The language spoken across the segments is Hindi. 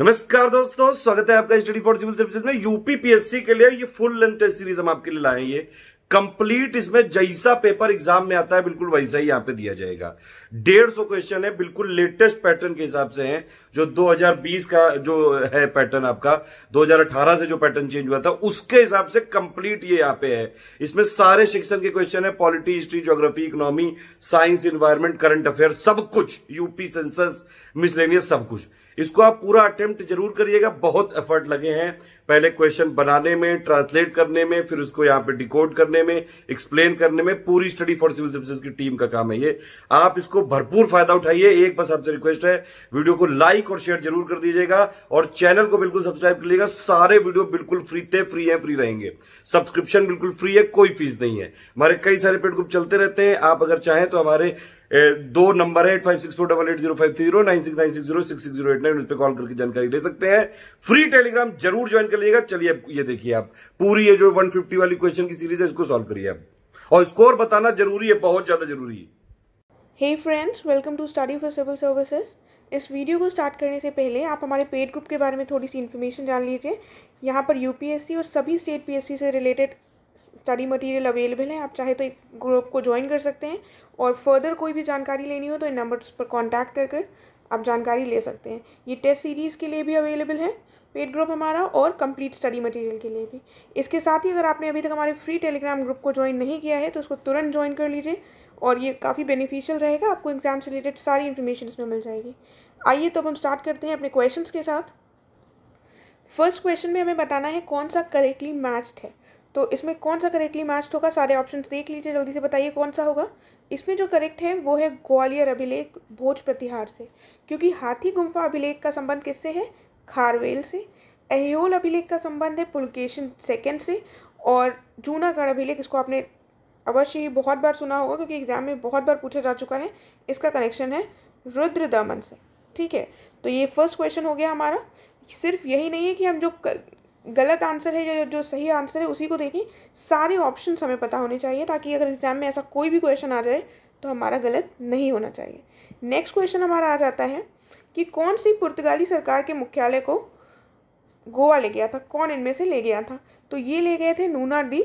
नमस्कार दोस्तों स्वागत है आपका स्टडी फॉर सिविल सर्विस में यूपीपीएससी के लिए ये फुल लेंथ टेस्ट सीरीज हम आपके लिए लाए ये कंप्लीट इसमें जैसा पेपर एग्जाम में आता है बिल्कुल वैसा ही यहाँ पे दिया जाएगा डेढ़ सौ क्वेश्चन है बिल्कुल लेटेस्ट पैटर्न के हिसाब से हैं जो 2020 का जो है पैटर्न आपका 2018 से जो पैटर्न चेंज हुआ था उसके हिसाब से कंप्लीट ये यहाँ पे है इसमें सारे शिक्षण के क्वेश्चन है polity history geography economy science environment current affair सब कुछ यूपी सेंसस मिसलेनियस सब कुछ इसको आप पूरा अटेम्प्ट जरूर करिएगा बहुत एफर्ट लगे हैं पहले क्वेश्चन बनाने में ट्रांसलेट करने में फिर उसको यहाँ पे डिकोड करने में एक्सप्लेन करने में पूरी स्टडी फॉर सिविल सर्विसेज की टीम का काम है ये आप इसको भरपूर फायदा उठाइए एक बस आपसे रिक्वेस्ट है वीडियो को लाइक और शेयर जरूर कर दीजिएगा और चैनल को बिल्कुल सब्सक्राइब कर लीजिएगा सारे वीडियो बिल्कुल फ्री थे फ्री है फ्री रहेंगे सब्सक्रिप्शन बिल्कुल फ्री है कोई फीस नहीं है हमारे कई सारे पेड ग्रुप चलते रहते हैं आप अगर चाहें तो हमारे दो नंबर है eight five six four double eight zero five zero nine six nine six zero six six zero eight nine उस पर कॉल करके जानकारी ले सकते हैं फ्री टेलीग्राम जरूर ज्वाइन कर लीजिएगा चलिए अब ये देखिए आप पूरी ये जो 150 वाली क्वेश्चन की सीरीज है इसको सॉल्व करिए आप और स्कोर बताना जरूरी है बहुत ज्यादा जरूरी है hey friends welcome to study for civil services इस वीडियो को स्टार्ट करने से पहले आप हमारे पेड ग्रुप के बारे में थोड़ी सी इन्फॉर्मेशन जान लीजिए यहाँ पर यूपीएससी और सभी स्टेट पीएससी से रिलेटेड स्टडी मटेरियल अवेलेबल है आप चाहे तो एक ग्रुप को ज्वाइन कर सकते हैं और फर्दर कोई भी जानकारी लेनी हो तो इन नंबर्स पर कॉन्टैक्ट कर आप जानकारी ले सकते हैं ये टेस्ट सीरीज़ के लिए भी अवेलेबल है पेड ग्रुप हमारा और कंप्लीट स्टडी मटेरियल के लिए भी इसके साथ ही अगर आपने अभी तक हमारे फ्री टेलीग्राम ग्रुप को ज्वाइन नहीं किया है तो उसको तुरंत ज्वाइन कर लीजिए और ये काफ़ी बेनिफिशियल रहेगा आपको एग्जाम से रिलेटेड सारी इन्फॉर्मेशन इसमें मिल जाएगी आइए तो अब हम स्टार्ट करते हैं अपने क्वेश्चन के साथ फर्स्ट क्वेश्चन में हमें बताना है कौन सा करेक्टली मैच्ड है तो इसमें कौन सा करेक्टली मैच्ड होगा सारे ऑप्शन देख लीजिए जल्दी से बताइए कौन सा होगा इसमें जो करेक्ट है वो है ग्वालियर अभिलेख भोज प्रतिहार से क्योंकि हाथी गुम्फा अभिलेख का संबंध किससे है खारवेल से एहयोल अभिलेख का संबंध है पुलकेशन सेकेंड से और जूनागढ़ अभिलेख इसको आपने अवश्य ही बहुत बार सुना होगा क्योंकि एग्जाम में बहुत बार पूछा जा चुका है इसका कनेक्शन है रुद्र दमन से ठीक है तो ये फर्स्ट क्वेश्चन हो गया हमारा सिर्फ यही नहीं है कि हम जो गलत आंसर है या जो सही आंसर है उसी को देखें सारे ऑप्शन हमें पता होने चाहिए ताकि अगर एग्ज़ाम में ऐसा कोई भी क्वेश्चन आ जाए तो हमारा गलत नहीं होना चाहिए नेक्स्ट क्वेश्चन हमारा आ जाता है कि कौन सी पुर्तगाली सरकार के मुख्यालय को गोवा ले गया था कौन इनमें से ले गया था तो ये ले गए थे नूना डी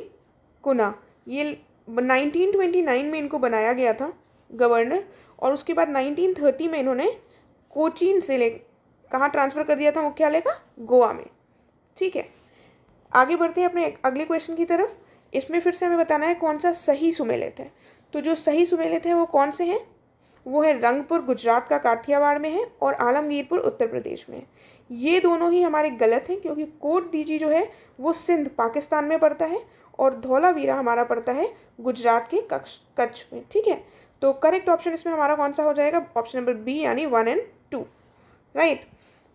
कुना ये 1929 में इनको बनाया गया था गवर्नर और उसके बाद 1930 में इन्होंने कोचीन से ले कहाँ ट्रांसफ़र कर दिया था मुख्यालय का गोवा में ठीक है आगे बढ़ते हैं अपने अगले क्वेश्चन की तरफ इसमें फिर से हमें बताना है कौन सा सही सुमेलित है तो जो सही सुमेलित है वो कौन से हैं वो है रंगपुर गुजरात का काठियावाड़ में है और आलमगीरपुर उत्तर प्रदेश में है ये दोनों ही हमारे गलत हैं क्योंकि कोट डीजी जो है वो सिंध पाकिस्तान में पड़ता है और धौलावीरा हमारा पड़ता है गुजरात के कक्ष कच्छ में ठीक है तो करेक्ट ऑप्शन इसमें हमारा कौन सा हो जाएगा ऑप्शन नंबर बी यानी one and two right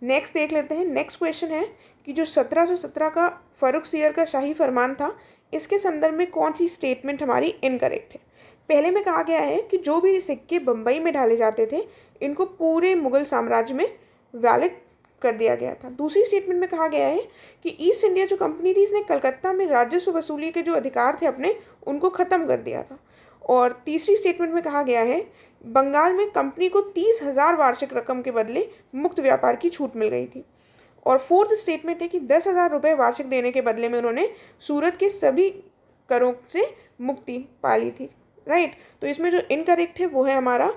next देख लेते हैं नेक्स्ट क्वेश्चन है कि जो 1717 का फ़ारूक सियर का शाही फरमान था इसके संदर्भ में कौन सी स्टेटमेंट हमारी इनकरेक्ट है पहले में कहा गया है कि जो भी सिक्के बम्बई में ढाले जाते थे इनको पूरे मुगल साम्राज्य में वैलिड कर दिया गया था दूसरी स्टेटमेंट में कहा गया है कि ईस्ट इंडिया जो कंपनी थी इसने कलकत्ता में राजस्व वसूली के जो अधिकार थे अपने उनको ख़त्म कर दिया था और तीसरी स्टेटमेंट में कहा गया है बंगाल में कंपनी को तीस हज़ार वार्षिक रकम के बदले मुक्त व्यापार की छूट मिल गई थी और फोर्थ स्टेटमेंट है कि दस हज़ार रुपये वार्षिक देने के बदले में उन्होंने सूरत के सभी करों से मुक्ति पा ली थी राइट तो इसमें जो इनकरेक्ट है वो है हमारा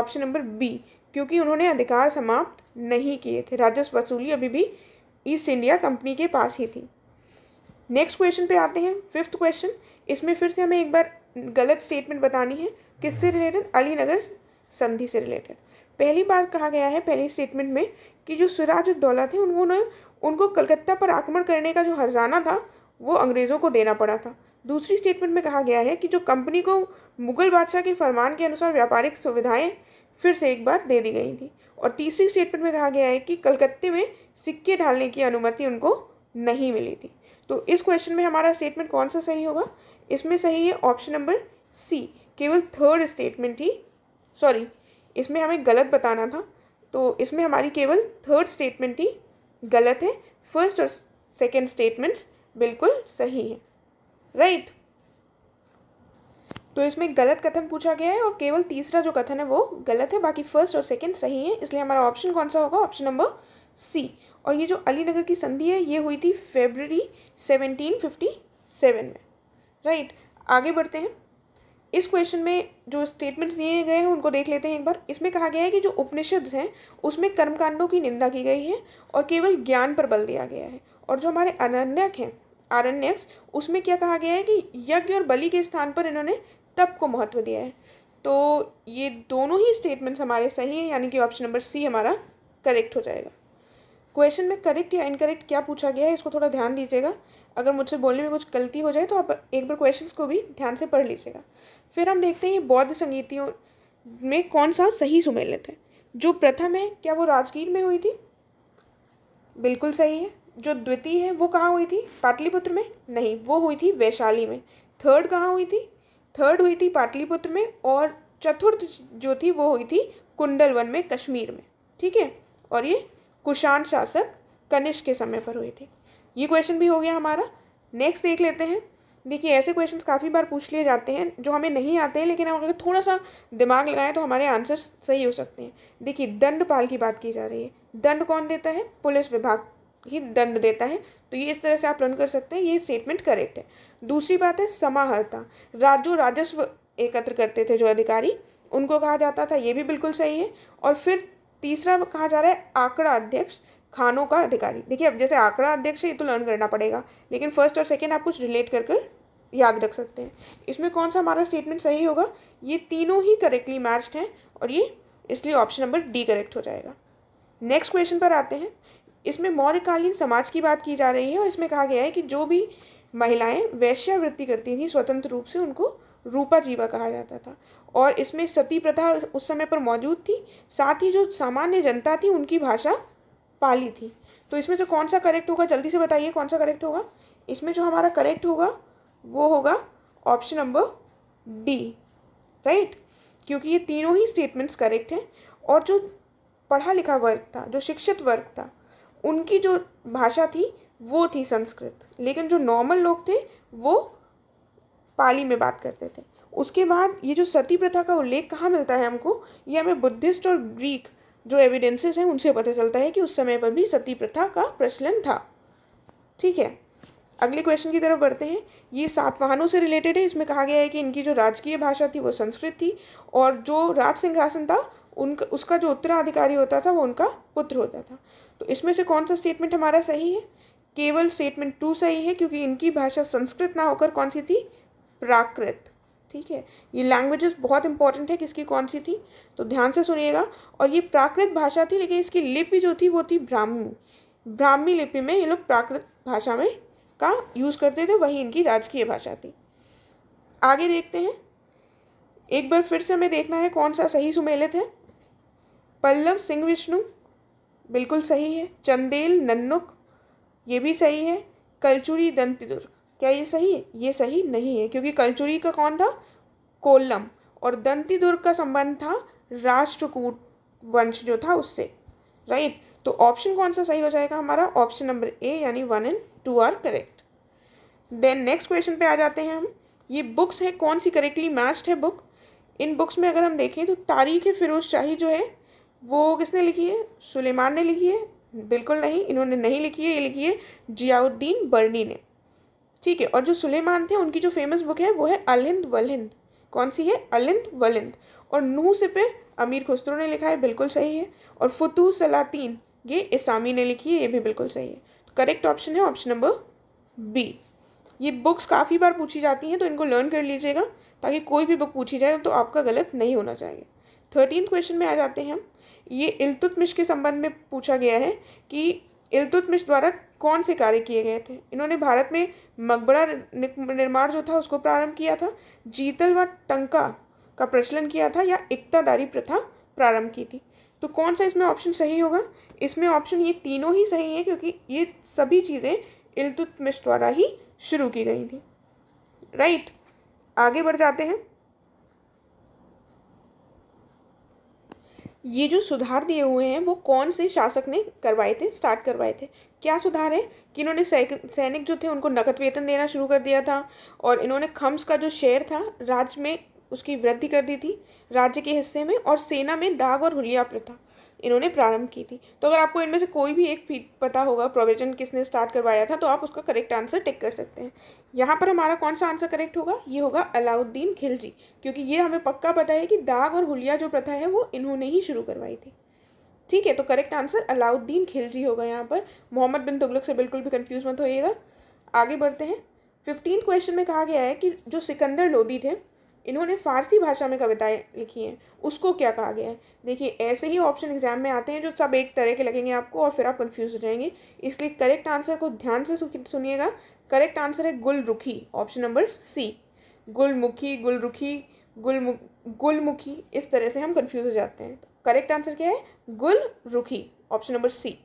ऑप्शन नंबर बी क्योंकि उन्होंने अधिकार समाप्त नहीं किए थे राजस्व वसूली अभी भी ईस्ट इंडिया कंपनी के पास ही थी नेक्स्ट क्वेश्चन पे आते हैं फिफ्थ क्वेश्चन इसमें फिर से हमें एक बार गलत स्टेटमेंट बतानी है किससे रिलेटेड अलीनगर संधि से रिलेटेड पहली बार कहा गया है पहली स्टेटमेंट में कि जो उद्दौला थे उन्होंने उनको कलकत्ता पर आक्रमण करने का जो हरजाना था वो अंग्रेज़ों को देना पड़ा था दूसरी स्टेटमेंट में कहा गया है कि जो कंपनी को मुगल बादशाह के फरमान के अनुसार व्यापारिक सुविधाएं फिर से एक बार दे दी गई थी और तीसरी स्टेटमेंट में कहा गया है कि कलकत्ते में सिक्के ढालने की अनुमति उनको नहीं मिली थी तो इस क्वेश्चन में हमारा स्टेटमेंट कौन सा सही होगा इसमें सही है ऑप्शन नंबर सी केवल थर्ड स्टेटमेंट ही सॉरी इसमें हमें गलत बताना था तो इसमें हमारी केवल थर्ड स्टेटमेंट ही गलत है फर्स्ट और सेकेंड स्टेटमेंट्स बिल्कुल सही हैं राइट तो इसमें गलत कथन पूछा गया है और केवल तीसरा जो कथन है वो गलत है बाकी फर्स्ट और सेकंड सही है इसलिए हमारा ऑप्शन कौन सा होगा ऑप्शन नंबर सी और ये जो अलीनगर की संधि है ये हुई थी फेबररी सेवनटीन फिफ्टी सेवन में राइट आगे बढ़ते हैं इस क्वेश्चन में जो स्टेटमेंट्स दिए गए हैं उनको देख लेते हैं एक बार इसमें कहा गया है कि जो उपनिषद हैं उसमें कर्मकांडों की निंदा की गई है और केवल ज्ञान पर बल दिया गया है और जो हमारे अनन्यक हैं आरण्यक्स उसमें क्या कहा गया है कि यज्ञ और बलि के स्थान पर इन्होंने तप को महत्व दिया है तो ये दोनों ही स्टेटमेंट्स हमारे सही हैं यानी कि ऑप्शन नंबर सी हमारा करेक्ट हो जाएगा क्वेश्चन में करेक्ट या इनकरेक्ट क्या पूछा गया है इसको थोड़ा ध्यान दीजिएगा अगर मुझसे बोलने में कुछ गलती हो जाए तो आप एक बार क्वेश्चन को भी ध्यान से पढ़ लीजिएगा फिर हम देखते हैं ये बौद्ध संगीतियों में कौन सा सही सुमेलित है जो प्रथम है क्या वो राजगीर में हुई थी बिल्कुल सही है जो द्वितीय है वो कहाँ हुई थी पाटलिपुत्र में नहीं वो हुई थी वैशाली में थर्ड कहाँ हुई थी थर्ड हुई थी पाटलिपुत्र में और चतुर्थ जो थी वो हुई थी कुंडलवन में कश्मीर में ठीक है और ये कुषाण शासक कनिष्क के समय पर हुई थी ये क्वेश्चन भी हो गया हमारा नेक्स्ट देख लेते हैं देखिए ऐसे क्वेश्चन काफ़ी बार पूछ लिए जाते हैं जो हमें नहीं आते हैं लेकिन हम अगर थोड़ा सा दिमाग लगाएं तो हमारे आंसर सही हो सकते हैं देखिए दंडपाल की बात की जा रही है दंड कौन देता है पुलिस विभाग ही दंड देता है तो ये इस तरह से आप रन कर सकते हैं ये स्टेटमेंट करेक्ट है दूसरी बात है समाहर्ता राज्य राजस्व एकत्र करते थे जो अधिकारी उनको कहा जाता था ये भी बिल्कुल सही है और फिर तीसरा कहा जा रहा है आंकड़ा अध्यक्ष खानों का अधिकारी देखिए अब जैसे आंकड़ा अध्यक्ष है ये तो लर्न करना पड़ेगा लेकिन फर्स्ट और सेकेंड आप कुछ रिलेट कर कर याद रख सकते हैं इसमें कौन सा हमारा स्टेटमेंट सही होगा ये तीनों ही करेक्टली मैच्ड हैं और ये इसलिए ऑप्शन नंबर डी करेक्ट हो जाएगा नेक्स्ट क्वेश्चन पर आते हैं इसमें मौर्यकालीन समाज की बात की जा रही है और इसमें कहा गया है कि जो भी महिलाएं वैश्यावृत्ति करती थी स्वतंत्र रूप से उनको रूपा जीवा कहा जाता था और इसमें सती प्रथा उस समय पर मौजूद थी साथ ही जो सामान्य जनता थी उनकी भाषा पाली थी तो इसमें जो कौन सा करेक्ट होगा जल्दी से बताइए कौन सा करेक्ट होगा इसमें जो हमारा करेक्ट होगा वो होगा ऑप्शन नंबर डी राइट क्योंकि ये तीनों ही स्टेटमेंट्स करेक्ट हैं और जो पढ़ा लिखा वर्ग था जो शिक्षित वर्ग था उनकी जो भाषा थी वो थी संस्कृत लेकिन जो नॉर्मल लोग थे वो पाली में बात करते थे उसके बाद ये जो सती प्रथा का उल्लेख कहाँ मिलता है हमको ये हमें बुद्धिस्ट और ग्रीक जो एविडेंसेस हैं उनसे पता चलता है कि उस समय पर भी सती प्रथा का प्रचलन था ठीक है अगले क्वेश्चन की तरफ बढ़ते हैं ये सात वाहनों से रिलेटेड है इसमें कहा गया है कि इनकी जो राजकीय भाषा थी वो संस्कृत थी और जो राज सिंहासन था उनका उसका जो उत्तराधिकारी होता था वो उनका पुत्र होता था तो इसमें से कौन सा स्टेटमेंट हमारा सही है केवल स्टेटमेंट टू सही है क्योंकि इनकी भाषा संस्कृत ना होकर कौन सी थी प्राकृत ठीक है ये लैंग्वेजेस बहुत इंपॉर्टेंट है किसकी कौन सी थी तो ध्यान से सुनिएगा और ये प्राकृत भाषा थी लेकिन इसकी लिपि जो थी वो थी ब्राह्मी ब्राह्मी लिपि में ये लोग प्राकृत भाषा में का यूज़ करते थे वही इनकी राजकीय भाषा थी आगे देखते हैं एक बार फिर से हमें देखना है कौन सा सही सुमेलित है पल्लव सिंह विष्णु बिल्कुल सही है चंदेल नन्नुक ये भी सही है कलचुरी दंतिदुर्ग क्या ये सही है ये सही नहीं है क्योंकि कलचुरी का कौन था कोल्लम और दंती दुर्ग का संबंध था राष्ट्रकूट वंश जो था उससे राइट तो ऑप्शन कौन सा सही हो जाएगा हमारा ऑप्शन नंबर ए यानी one and two are correct then next question पे आ जाते हैं हम ये बुक्स हैं कौन सी करेक्टली मैच्ड है बुक इन बुक्स में अगर हम देखें तो तारीख फिरोज शाही जो है वो किसने लिखी है सुलेमान ने लिखी है बिल्कुल नहीं इन्होंने नहीं लिखी है ये लिखी है जियाउद्दीन बर्नी ने ठीक है और जो सुलेमान थे उनकी जो फेमस बुक है वो है अलहिंद वलहिंद कौन सी है अलिंद वलिंद और नू से फिर अमीर खुसरो ने लिखा है बिल्कुल सही है और फुतू सलातीन ये इसामी ने लिखी है ये भी बिल्कुल सही है करेक्ट तो ऑप्शन है ऑप्शन नंबर बी ये बुक्स काफ़ी बार पूछी जाती हैं तो इनको लर्न कर लीजिएगा ताकि कोई भी बुक पूछी जाए तो आपका गलत नहीं होना चाहिए थर्टीन क्वेश्चन में आ जाते हैं हम ये इल्तुतमिश के संबंध में पूछा गया है कि इल्तुतमिश द्वारा कौन से कार्य किए गए थे इन्होंने भारत में मकबरा निर्माण जो था उसको प्रारंभ किया था जीतल व टंका का प्रचलन किया था या एकतादारी प्रथा प्रारंभ की थी तो कौन सा इसमें ऑप्शन सही होगा इसमें ऑप्शन ये तीनों ही सही हैं क्योंकि ये सभी चीज़ें इलतुतमिश द्वारा ही शुरू की गई थी राइट आगे बढ़ जाते हैं ये जो सुधार दिए हुए हैं वो कौन से शासक ने करवाए थे स्टार्ट करवाए थे क्या सुधार है कि इन्होंने सैनिक जो थे उनको नकद वेतन देना शुरू कर दिया था और इन्होंने खम्स का जो शेयर था राज्य में उसकी वृद्धि कर दी थी राज्य के हिस्से में और सेना में दाग और हुलिया प्रथा इन्होंने प्रारंभ की थी तो अगर आपको इनमें से कोई भी एक पता होगा प्रोविजन किसने स्टार्ट करवाया था तो आप उसका करेक्ट आंसर टिक कर सकते हैं यहाँ पर हमारा कौन सा आंसर करेक्ट होगा ये होगा अलाउद्दीन खिलजी क्योंकि ये हमें पक्का पता है कि दाग और हुलिया जो प्रथा है वो इन्होंने ही शुरू करवाई थी ठीक है तो करेक्ट आंसर अलाउद्दीन खिलजी होगा यहाँ पर मोहम्मद बिन तुगलक से बिल्कुल भी कंफ्यूज मत होइएगा आगे बढ़ते हैं फिफ्टीन क्वेश्चन में कहा गया है कि जो सिकंदर लोदी थे इन्होंने फारसी भाषा में कविताएं लिखी हैं उसको क्या कहा गया है देखिए ऐसे ही ऑप्शन एग्जाम में आते हैं जो सब एक तरह के लगेंगे आपको और फिर आप कंफ्यूज हो जाएंगे इसलिए करेक्ट आंसर को ध्यान से सुनिएगा करेक्ट आंसर है गुलरुखी ऑप्शन नंबर सी गुलमुखी गुलरुखी गुलमु गुलमुखी इस तरह से हम कन्फ्यूज़ हो जाते हैं करेक्ट आंसर क्या है Gul Rukhi option number C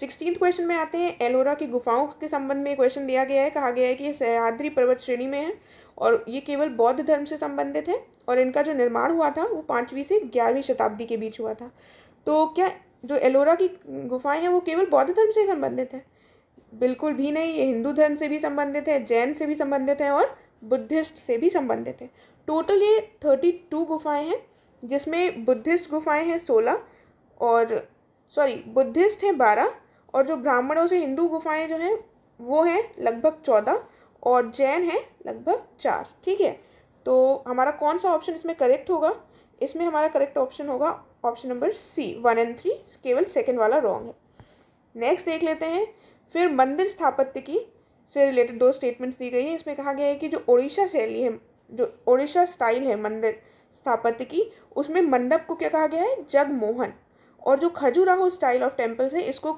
sixteen question में आते हैं एलोरा की गुफाओं के संबंध में क्वेश्चन दिया गया है कहा गया है कि ये सह्याद्री पर्वत श्रेणी में है और ये केवल बौद्ध धर्म से संबंधित है और इनका जो निर्माण हुआ था वो पाँचवीं से ग्यारहवीं शताब्दी के बीच हुआ था तो क्या जो एलोरा की गुफाएं हैं वो केवल बौद्ध धर्म से संबंधित हैं बिल्कुल भी नहीं ये हिंदू धर्म से भी संबंधित है जैन से भी संबंधित है और बुद्धिस्ट से भी संबंधित है टोटल ये थर्टी टू गुफाएँ हैं जिसमें बुद्धिस्ट गुफाएं हैं सोलह और सॉरी बुद्धिस्ट हैं बारह और जो ब्राह्मणों से हिंदू गुफाएं जो हैं वो हैं लगभग चौदह और जैन हैं लगभग चार ठीक है तो हमारा कौन सा ऑप्शन इसमें करेक्ट होगा इसमें हमारा करेक्ट ऑप्शन होगा option number C one and three केवल सेकेंड वाला रॉन्ग है नेक्स्ट देख लेते हैं फिर मंदिर स्थापत्य की से रिलेटेड दो स्टेटमेंट्स दी गई है इसमें कहा गया है कि जो ओडिशा शैली है जो ओडिशा स्टाइल है मंदिर स्थापत्य की उसमें मंडप को क्या कहा गया है जगमोहन और जो खजुराहो स्टाइल ऑफ टेम्पल्स है इसको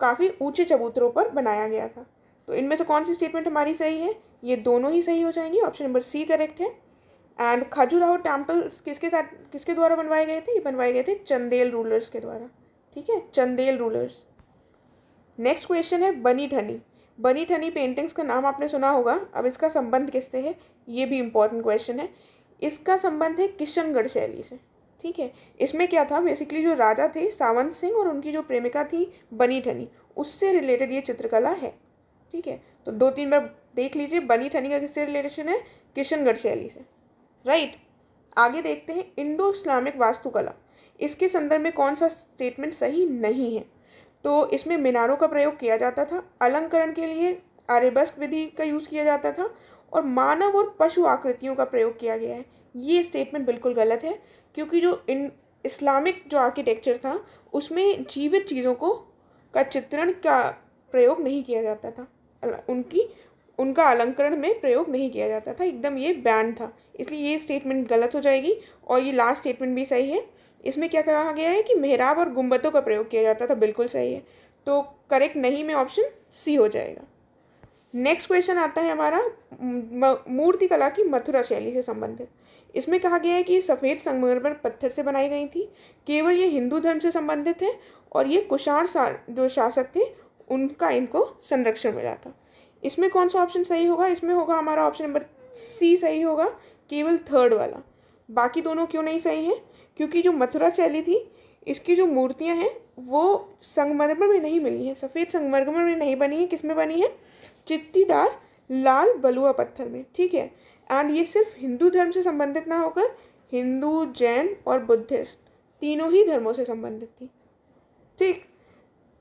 काफ़ी ऊंचे चबूतरों पर बनाया गया था तो इनमें से कौन सी स्टेटमेंट हमारी सही है ये दोनों ही सही हो जाएंगी ऑप्शन नंबर सी करेक्ट है एंड खजुराहो टेम्पल्स किसके साथ किसके द्वारा बनवाए गए थे ये बनवाए गए थे चंदेल रूलर्स के द्वारा ठीक है चंदेल रूलर्स नेक्स्ट क्वेश्चन है बनी ठनी बनी ठनी पेंटिंग्स का नाम आपने सुना होगा अब इसका संबंध किससे है ये भी इम्पोर्टेंट क्वेश्चन है इसका संबंध है किशनगढ़ शैली से ठीक है इसमें क्या था बेसिकली जो राजा थे सावंत सिंह और उनकी जो प्रेमिका थी बनी ठनी उससे रिलेटेड ये चित्रकला है ठीक है तो दो तीन बार देख लीजिए बनी ठनी का किससे रिलेशन है किशनगढ़ शैली से राइट आगे देखते हैं इंडो इस्लामिक वास्तुकला इसके संदर्भ में कौन सा स्टेटमेंट सही नहीं है तो इसमें मीनारों का प्रयोग किया जाता था अलंकरण के लिए आर्यबस्क विधि का यूज़ किया जाता था और मानव और पशु आकृतियों का प्रयोग किया गया है ये स्टेटमेंट बिल्कुल गलत है क्योंकि जो इन इस्लामिक जो आर्किटेक्चर था उसमें जीवित चीज़ों को का चित्रण का प्रयोग नहीं किया जाता था उनकी उनका अलंकरण में प्रयोग नहीं किया जाता था एकदम ये बैन था इसलिए ये स्टेटमेंट गलत हो जाएगी और ये लास्ट स्टेटमेंट भी सही है इसमें क्या कहा गया है कि मेहराब और गुम्बतों का प्रयोग किया जाता था बिल्कुल सही है तो करेक्ट नहीं में ऑप्शन सी हो जाएगा नेक्स्ट क्वेश्चन आता है हमारा मूर्ति कला की मथुरा शैली से संबंधित इसमें कहा गया है कि सफ़ेद संगमरमर पत्थर से बनाई गई थी केवल ये हिंदू धर्म से संबंधित है और ये कुषाण जो शासक थे उनका इनको संरक्षण मिला था इसमें कौन सा ऑप्शन सही होगा इसमें होगा हमारा ऑप्शन नंबर सी सही होगा केवल थर्ड वाला बाकी दोनों क्यों नहीं सही हैं क्योंकि जो मथुरा शैली थी इसकी जो मूर्तियां हैं वो संगमरमर में नहीं मिली हैं सफ़ेद संगमरमर में नहीं बनी है किस में बनी है चित्तीदार लाल बलुआ पत्थर में ठीक है एंड ये सिर्फ हिंदू धर्म से संबंधित ना होकर हिंदू जैन और बुद्धिस्ट तीनों ही धर्मों से संबंधित थी ठीक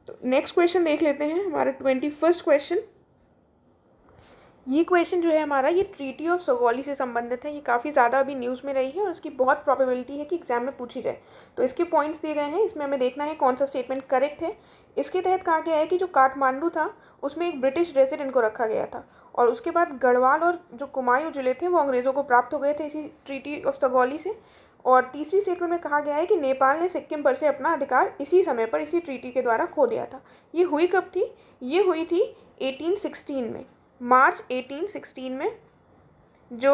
तो नेक्स्ट क्वेश्चन देख लेते हैं हमारा ट्वेंटी फर्स्ट क्वेश्चन ये क्वेश्चन जो है हमारा ये ट्रीटी ऑफ सगौली से संबंधित है ये काफ़ी ज़्यादा अभी न्यूज़ में रही है और इसकी बहुत प्रॉबेबिलिटी है कि एग्जाम में पूछी जाए तो इसके पॉइंट्स दिए गए हैं इसमें हमें देखना है कौन सा स्टेटमेंट करेक्ट है इसके तहत कहा गया है कि जो काठमांडू था उसमें एक ब्रिटिश रेजिडेंट को रखा गया था और उसके बाद गढ़वाल और जो कुमायूं जिले थे वो अंग्रेज़ों को प्राप्त हो गए थे इसी ट्रीटी ऑफ सगौली से और तीसरी स्टेटमेंट में कहा गया है कि नेपाल ने सिक्किम पर से अपना अधिकार इसी समय पर इसी ट्रीटी के द्वारा खो दिया था ये हुई कब थी ये हुई थी 1816 में मार्च 1816 में जो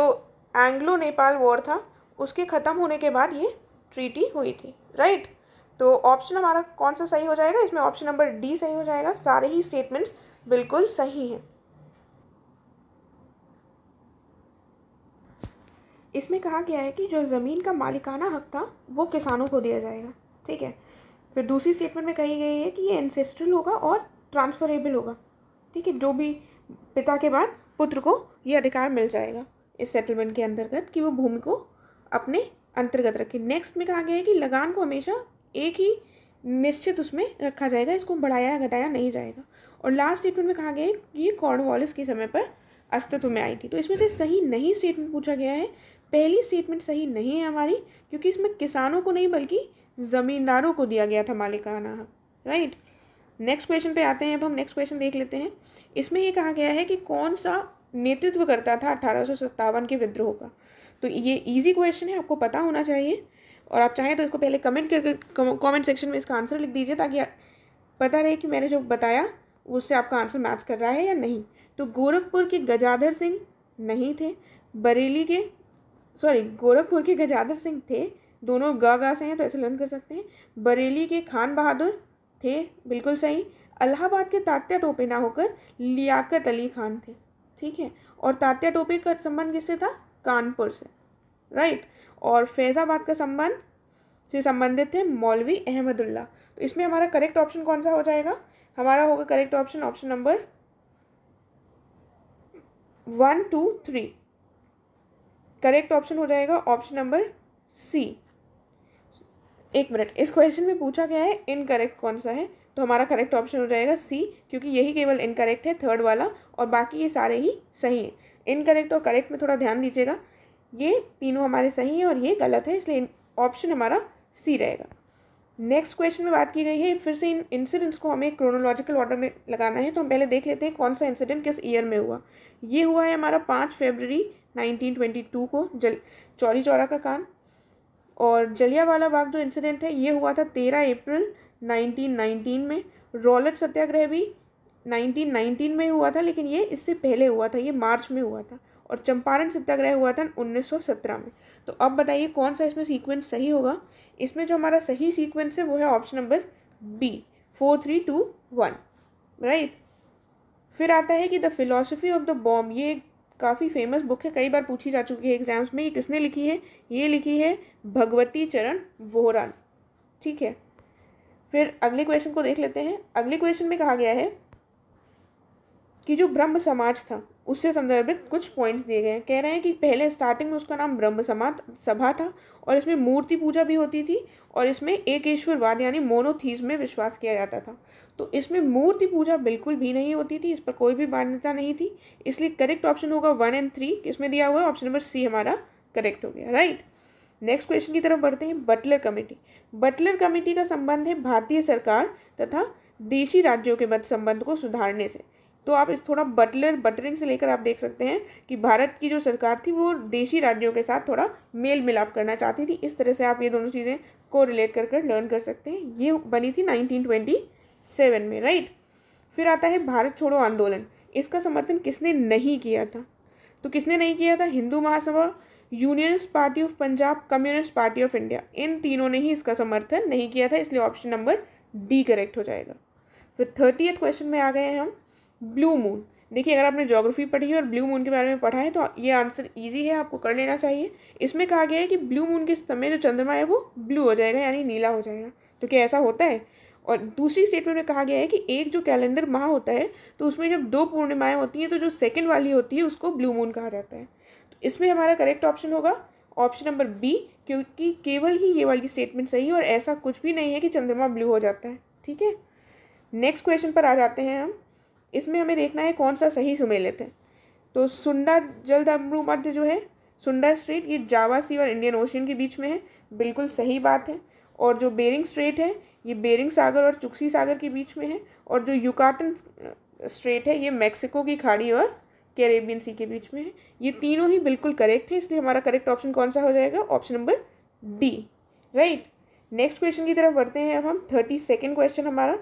एंग्लो नेपाल वॉर था उसके ख़त्म होने के बाद ये ट्रीटी हुई थी राइट तो ऑप्शन हमारा कौन सा सही हो जाएगा इसमें ऑप्शन नंबर डी सही हो जाएगा सारे ही स्टेटमेंट्स बिल्कुल सही हैं इसमें कहा गया है कि जो ज़मीन का मालिकाना हक था वो किसानों को दिया जाएगा ठीक है फिर दूसरी स्टेटमेंट में कही गई है कि ये इंसेस्ट्रल होगा और ट्रांसफरेबल होगा ठीक है जो भी पिता के बाद पुत्र को ये अधिकार मिल जाएगा इस सेटलमेंट के अंतर्गत कि वो भूमि को अपने अंतर्गत रखे नेक्स्ट में कहा गया है कि लगान को हमेशा एक ही निश्चित उसमें रखा जाएगा इसको बढ़ाया घटाया नहीं जाएगा और लास्ट स्टेटमेंट में कहा गया है कि ये कॉर्नवॉलिस के समय पर अस्तित्व में आई थी तो इसमें से सही नहीं स्टेटमेंट पूछा गया है पहली स्टेटमेंट सही नहीं है हमारी क्योंकि इसमें किसानों को नहीं बल्कि ज़मींदारों को दिया गया था मालिकाना राइट नेक्स्ट क्वेश्चन पे आते हैं अब हम नेक्स्ट क्वेश्चन देख लेते हैं इसमें ये कहा गया है कि कौन सा नेतृत्व करता था अठारह के विद्रोह का तो ये इजी क्वेश्चन है आपको पता होना चाहिए और आप चाहें तो इसको पहले कमेंट करके कमेंट सेक्शन में इसका आंसर लिख दीजिए ताकि पता रहे कि मैंने जो बताया उससे आपका आंसर मैच कर रहा है या नहीं तो गोरखपुर के गजाधर सिंह नहीं थे बरेली के सॉरी गोरखपुर के गजाधर सिंह थे दोनों गा गा से हैं तो ऐसे लर्न कर सकते हैं बरेली के खान बहादुर थे बिल्कुल सही अलाहाबाद के तात्या टोपे ना होकर लियाकत अली खान थे ठीक है और तात्या टोपे का संबंध किससे था कानपुर से राइट और फैज़ाबाद का संबंध से संबंधित थे मौलवी अहमदुल्ला तो इसमें हमारा करेक्ट ऑप्शन कौन सा हो जाएगा हमारा होगा correct option option number one two three correct option हो जाएगा ऑप्शन नंबर सी एक मिनट इस क्वेश्चन में पूछा गया है इनकरेक्ट कौन सा है तो हमारा करेक्ट ऑप्शन हो जाएगा सी क्योंकि यही केवल इनकरेक्ट है थर्ड वाला और बाकी ये सारे ही सही हैं इनकरेक्ट और करेक्ट में थोड़ा ध्यान दीजिएगा ये तीनों हमारे सही हैं और ये गलत है इसलिए ऑप्शन हमारा सी रहेगा नेक्स्ट क्वेश्चन में बात की गई है फिर से इन इंसिडेंट्स को हमें क्रोनोलॉजिकल ऑर्डर में लगाना है तो हम पहले देख लेते हैं कौन सा इंसिडेंट किस ईयर में हुआ ये हुआ है हमारा पाँच फेबररी 1922 को जल चौरी चौरा का कांड और जलियावाला बाग जो इंसिडेंट है ये हुआ था तेरह अप्रैल 1919 में रॉलेट सत्याग्रह भी 1919 में हुआ था लेकिन ये इससे पहले हुआ था ये मार्च में हुआ था और चंपारण सत्याग्रह हुआ था 1917 में तो अब बताइए कौन सा इसमें सीक्वेंस सही होगा इसमें जो हमारा सही सीक्वेंस है वो है option number B four three two one right फिर आता है कि the philosophy of the bomb ये काफ़ी फेमस बुक है कई बार पूछी जा चुकी है एग्जाम्स में ये किसने लिखी है ये लिखी है भगवती चरण वोहरा ठीक है फिर अगले क्वेश्चन को देख लेते हैं अगले क्वेश्चन में कहा गया है कि जो ब्रह्म समाज था उससे संदर्भित कुछ पॉइंट्स दिए गए हैं कह रहे हैं कि पहले स्टार्टिंग में उसका नाम ब्रह्म समाज सभा था और इसमें मूर्ति पूजा भी होती थी और इसमें एक ईश्वरवाद यानी मोनोथीज में विश्वास किया जाता था तो इसमें मूर्ति पूजा बिल्कुल भी नहीं होती थी इस पर कोई भी मान्यता नहीं थी इसलिए करेक्ट ऑप्शन होगा वन एंड थ्री किसमें दिया हुआ ऑप्शन नंबर सी हमारा करेक्ट हो गया राइट नेक्स्ट क्वेश्चन की तरफ बढ़ते हैं बटलर कमेटी बटलर कमेटी का संबंध है भारतीय सरकार तथा देशी राज्यों के मध्य संबंध को सुधारने से तो आप इस थोड़ा बटलर बटरिंग से लेकर आप देख सकते हैं कि भारत की जो सरकार थी वो देशी राज्यों के साथ थोड़ा मेल मिलाप करना चाहती थी इस तरह से आप ये दोनों चीज़ें को रिलेट कर कर लर्न कर सकते हैं ये बनी थी 1927 में राइट फिर आता है भारत छोड़ो आंदोलन इसका समर्थन किसने नहीं किया था तो किसने नहीं किया था Hindu Mahasabha unionist party of Punjab communist party of India इन तीनों ने ही इसका समर्थन नहीं किया था इसलिए ऑप्शन नंबर डी करेक्ट हो जाएगा फिर थर्टी क्वेश्चन में आ गए हैं हम ब्लू मून देखिए अगर आपने ज्योग्राफी पढ़ी है और ब्लू मून के बारे में पढ़ा है तो ये आंसर इजी है आपको कर लेना चाहिए इसमें कहा गया है कि ब्लू मून के समय जो चंद्रमा है वो ब्लू हो जाएगा यानी नीला हो जाएगा तो क्या ऐसा होता है और दूसरी स्टेटमेंट में कहा गया है कि एक जो कैलेंडर माह होता है तो उसमें जब दो पूर्णिमाएँ होती हैं तो जो सेकेंड वाली होती है उसको ब्लू मून कहा जाता है इसमें हमारा करेक्ट ऑप्शन होगा ऑप्शन नंबर बी क्योंकि केवल ही ये वाली स्टेटमेंट सही है और ऐसा कुछ भी नहीं है कि चंद्रमा ब्लू हो जाता है ठीक है नेक्स्ट क्वेश्चन पर आ जाते हैं हम इसमें हमें देखना है कौन सा सही सुमेलित है तो सुंडा जल अमरू मध्य जो है सुंडा स्ट्रेट ये जावा सी और इंडियन ओशियन के बीच में है बिल्कुल सही बात है और जो बेरिंग स्ट्रेट है ये बेरिंग सागर और चुक्सी सागर के बीच में है और जो युकाटन स्ट्रेट है ये मैक्सिको की खाड़ी और कैरेबियन सी के बीच में है ये तीनों ही बिल्कुल करेक्ट है इसलिए हमारा करेक्ट ऑप्शन कौन सा हो जाएगा option number D right next question की तरफ बढ़ते हैं अब हम थर्टी सेकेंड क्वेश्चन हमारा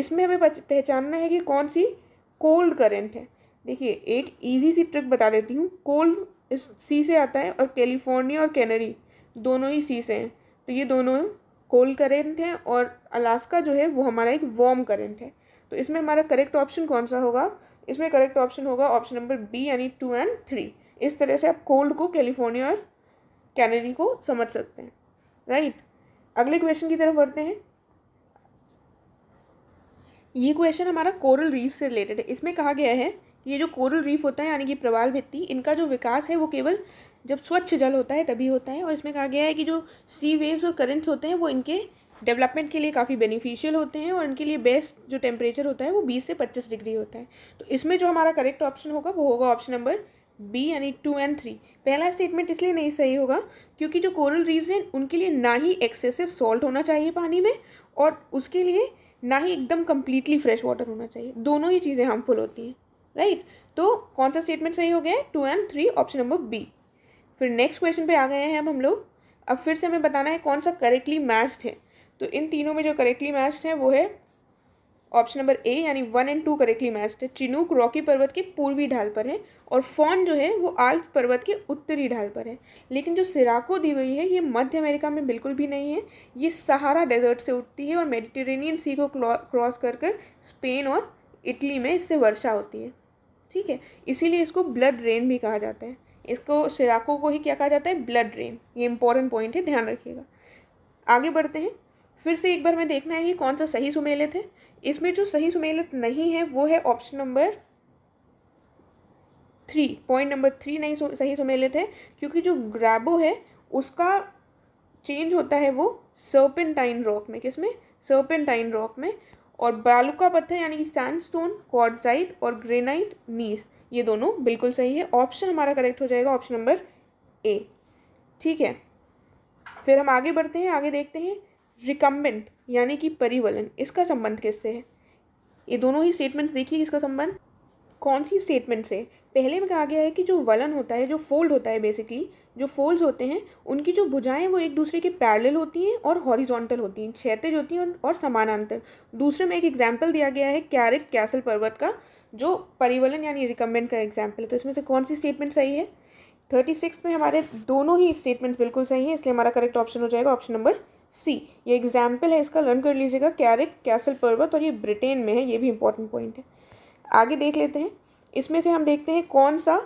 इसमें हमें पहचानना है कि कौन सी कोल्ड करेंट है देखिए एक ईजी सी ट्रिक बता देती हूँ कोल्ड इस सी से आता है और कैलिफोर्निया और कैनरी दोनों ही सी से हैं तो ये दोनों कोल्ड करेंट हैं और अलास्का जो है वो हमारा एक वार्म करेंट है तो इसमें हमारा करेक्ट ऑप्शन कौन सा होगा इसमें करेक्ट ऑप्शन होगा ऑप्शन नंबर बी यानी टू एंड थ्री इस तरह से आप कोल्ड को कैलिफोर्निया और कैनरी को समझ सकते हैं राइट right? अगले क्वेश्चन की तरफ बढ़ते हैं ये क्वेश्चन हमारा कोरल रीफ से रिलेटेड है इसमें कहा गया है कि ये जो कोरल रीफ होता है यानी कि प्रवाल भित्ति इनका जो विकास है वो केवल जब स्वच्छ जल होता है तभी होता है और इसमें कहा गया है कि जो सी वेव्स और करेंट्स होते हैं वो इनके डेवलपमेंट के लिए काफ़ी बेनिफिशियल होते हैं और इनके लिए बेस्ट जो टेम्परेचर होता है वो बीस से पच्चीस डिग्री होता है तो इसमें जो हमारा करेक्ट ऑप्शन होगा वो होगा ऑप्शन नंबर बी यानी टू एंड थ्री पहला स्टेटमेंट इसलिए नहीं सही होगा क्योंकि जो कोरल रीव्स हैं उनके लिए ना ही एक्सेसिव सॉल्ट होना चाहिए पानी में और उसके लिए ना ही एकदम कम्प्लीटली फ्रेश वाटर होना चाहिए दोनों ही चीज़ें हार्मफुल होती हैं राइट तो कौन सा स्टेटमेंट सही हो गया है two and three option number B फिर नेक्स्ट क्वेश्चन पे आ गए हैं अब हम लोग अब फिर से हमें बताना है कौन सा करेक्टली मैच्ड है तो इन तीनों में जो करेक्टली मैच्ड है वो है ऑप्शन नंबर ए यानी one and two correctly matched है चिनूक रॉकी पर्वत के पूर्वी ढाल पर है और फोन जो है वो आल्प पर्वत के उत्तरी ढाल पर है लेकिन जो सिराको दी गई है ये मध्य अमेरिका में बिल्कुल भी नहीं है ये सहारा डेजर्ट से उठती है और मेडिटेरेनियन सी को क्रॉस कर कर स्पेन और इटली में इससे वर्षा होती है ठीक है इसीलिए इसको ब्लड रेन भी कहा जाता है इसको सिराको को ही क्या कहा जाता है ब्लड रेन ये इंपॉर्टेंट पॉइंट है ध्यान रखिएगा आगे बढ़ते हैं फिर से एक बार हमें देखना है कि कौन सा सही सुमेलित है इसमें जो सही सुमेलित नहीं है वो है option number three point number three नहीं सही सुमेलित है क्योंकि जो ग्रैबो है उसका चेंज होता है वो सर्पेंटाइन रॉक में किसमें सर्पेंटाइन रॉक में और बालुका पत्थर यानी कि सैंडस्टोन क्वार्टजाइट और ग्रेनाइट नीस ये दोनों बिल्कुल सही है ऑप्शन हमारा करेक्ट हो जाएगा ऑप्शन नंबर ए ठीक है फिर हम आगे बढ़ते हैं आगे देखते हैं रिकम्बेंट यानी कि परिवलन इसका संबंध किससे है ये दोनों ही स्टेटमेंट्स देखिए इसका संबंध कौन सी स्टेटमेंट से पहले में कहा गया है कि जो वलन होता है जो फोल्ड होता है बेसिकली जो फोल्ड्स होते हैं उनकी जो भुजाएं वो एक दूसरे के पैरेलल होती हैं और हॉरिजॉन्टल होती हैं क्षैतिज होती हैं और समानांतर दूसरे में एक एग्जाम्पल दिया गया है कैरिक कैसल पर्वत का जो परिवलन यानी रिकमेंड का एग्जाम्पल है तो इसमें से कौन सी स्टेटमेंट सही है थर्टी सिक्स में हमारे दोनों ही स्टेटमेंट्स बिल्कुल सही हैं इसलिए हमारा करेक्ट ऑप्शन हो जाएगा ऑप्शन नंबर सी ये एग्जाम्पल है इसका लर्न कर लीजिएगा कैरिक कैसल पर्वत और ये ब्रिटेन में है ये भी इंपॉर्टेंट पॉइंट है आगे देख लेते हैं इसमें से हम देखते हैं कौन सा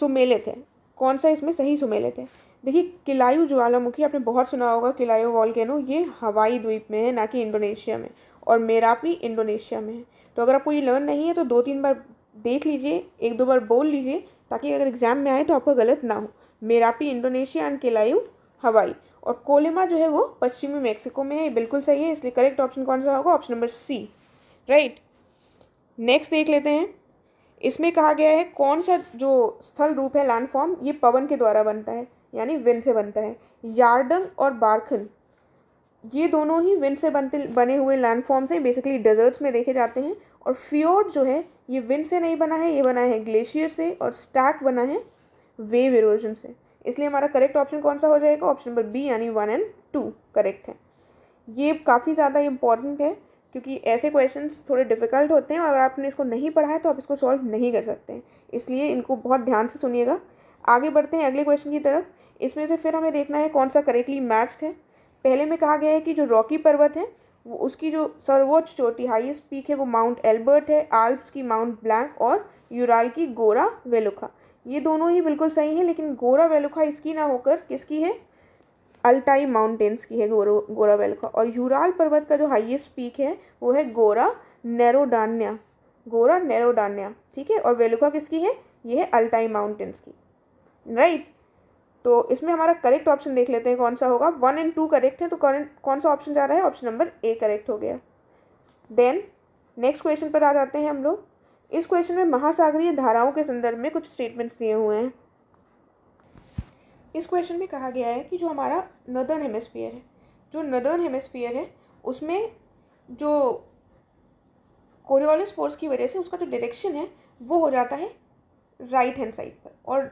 सुमेलित है कौन सा इसमें सही सुमेलित है देखिए किलायु ज्वालामुखी आपने बहुत सुना होगा किलायु कैनो ये हवाई द्वीप में है ना कि इंडोनेशिया में और मेरापी इंडोनेशिया में है तो अगर आपको ये लर्न नहीं है तो दो तीन बार देख लीजिए एक दो बार बोल लीजिए ताकि अगर एग्जाम में आए तो आपको गलत ना हो मेरापी इंडोनेशिया एंड किलायु हवाई और कोलेमा जो है वो पश्चिमी मेक्सिको में है बिल्कुल सही है इसलिए करेक्ट ऑप्शन कौन सा होगा option number C right next देख लेते हैं इसमें कहा गया है कौन सा जो स्थल रूप है लैंडफॉर्म ये पवन के द्वारा बनता है यानी विन से बनता है यार्डंग और बारखन ये दोनों ही विंड से बनते बने हुए लैंडफॉर्म्स हैं बेसिकली डेजर्ट्स में देखे जाते हैं और फ्योर्ड जो है ये विंड से नहीं बना है ये बना है ग्लेशियर से और स्टैक बना है वेव इरोजन से इसलिए हमारा करेक्ट ऑप्शन कौन सा हो जाएगा ऑप्शन नंबर बी यानी वन एंड टू करेक्ट है ये काफ़ी ज़्यादा इंपॉर्टेंट है क्योंकि ऐसे क्वेश्चन थोड़े डिफ़िकल्ट होते हैं और अगर आपने इसको नहीं पढ़ा है तो आप इसको सॉल्व नहीं कर सकते हैं इसलिए इनको बहुत ध्यान से सुनिएगा आगे बढ़ते हैं अगले क्वेश्चन की तरफ इसमें से फिर हमें देखना है कौन सा करेक्टली मैच्ड है पहले में कहा गया है कि जो रॉकी पर्वत है वो उसकी जो सर्वोच्च चोटी हाईएस्ट पीक है वो माउंट एल्बर्ट है आल्प्स की माउंट ब्लैंक और यूराल की गोरा वेलुखा ये दोनों ही बिल्कुल सही हैं लेकिन गोरा वेलुखा इसकी ना होकर किसकी है अल्टाई माउंटेन्स की है गोरो गोरा वेलुखा और यूराल पर्वत का जो हाईएस्ट पीक है वो है गोरा नैरोडान्या गोरा नैरोडान्या ठीक है और वेलुखा किसकी है ये है अल्टाई माउंटेन्स की राइट तो इसमें हमारा करेक्ट ऑप्शन देख लेते हैं कौन सा होगा वन एंड टू करेक्ट है तो कौन सा ऑप्शन जा रहा है ऑप्शन नंबर ए करेक्ट हो गया देन नेक्स्ट क्वेश्चन पर आ जाते हैं हम लोग इस क्वेश्चन में महासागरीय धाराओं के संदर्भ में कुछ स्टेटमेंट्स दिए हुए हैं इस क्वेश्चन में कहा गया है कि जो हमारा नदर्न हेमेस्फीयर है जो नदर्न हेमस्फियर है उसमें जो कोरियोलिस फोर्स की वजह से उसका जो डायरेक्शन है वो हो जाता है राइट हैंड साइड पर और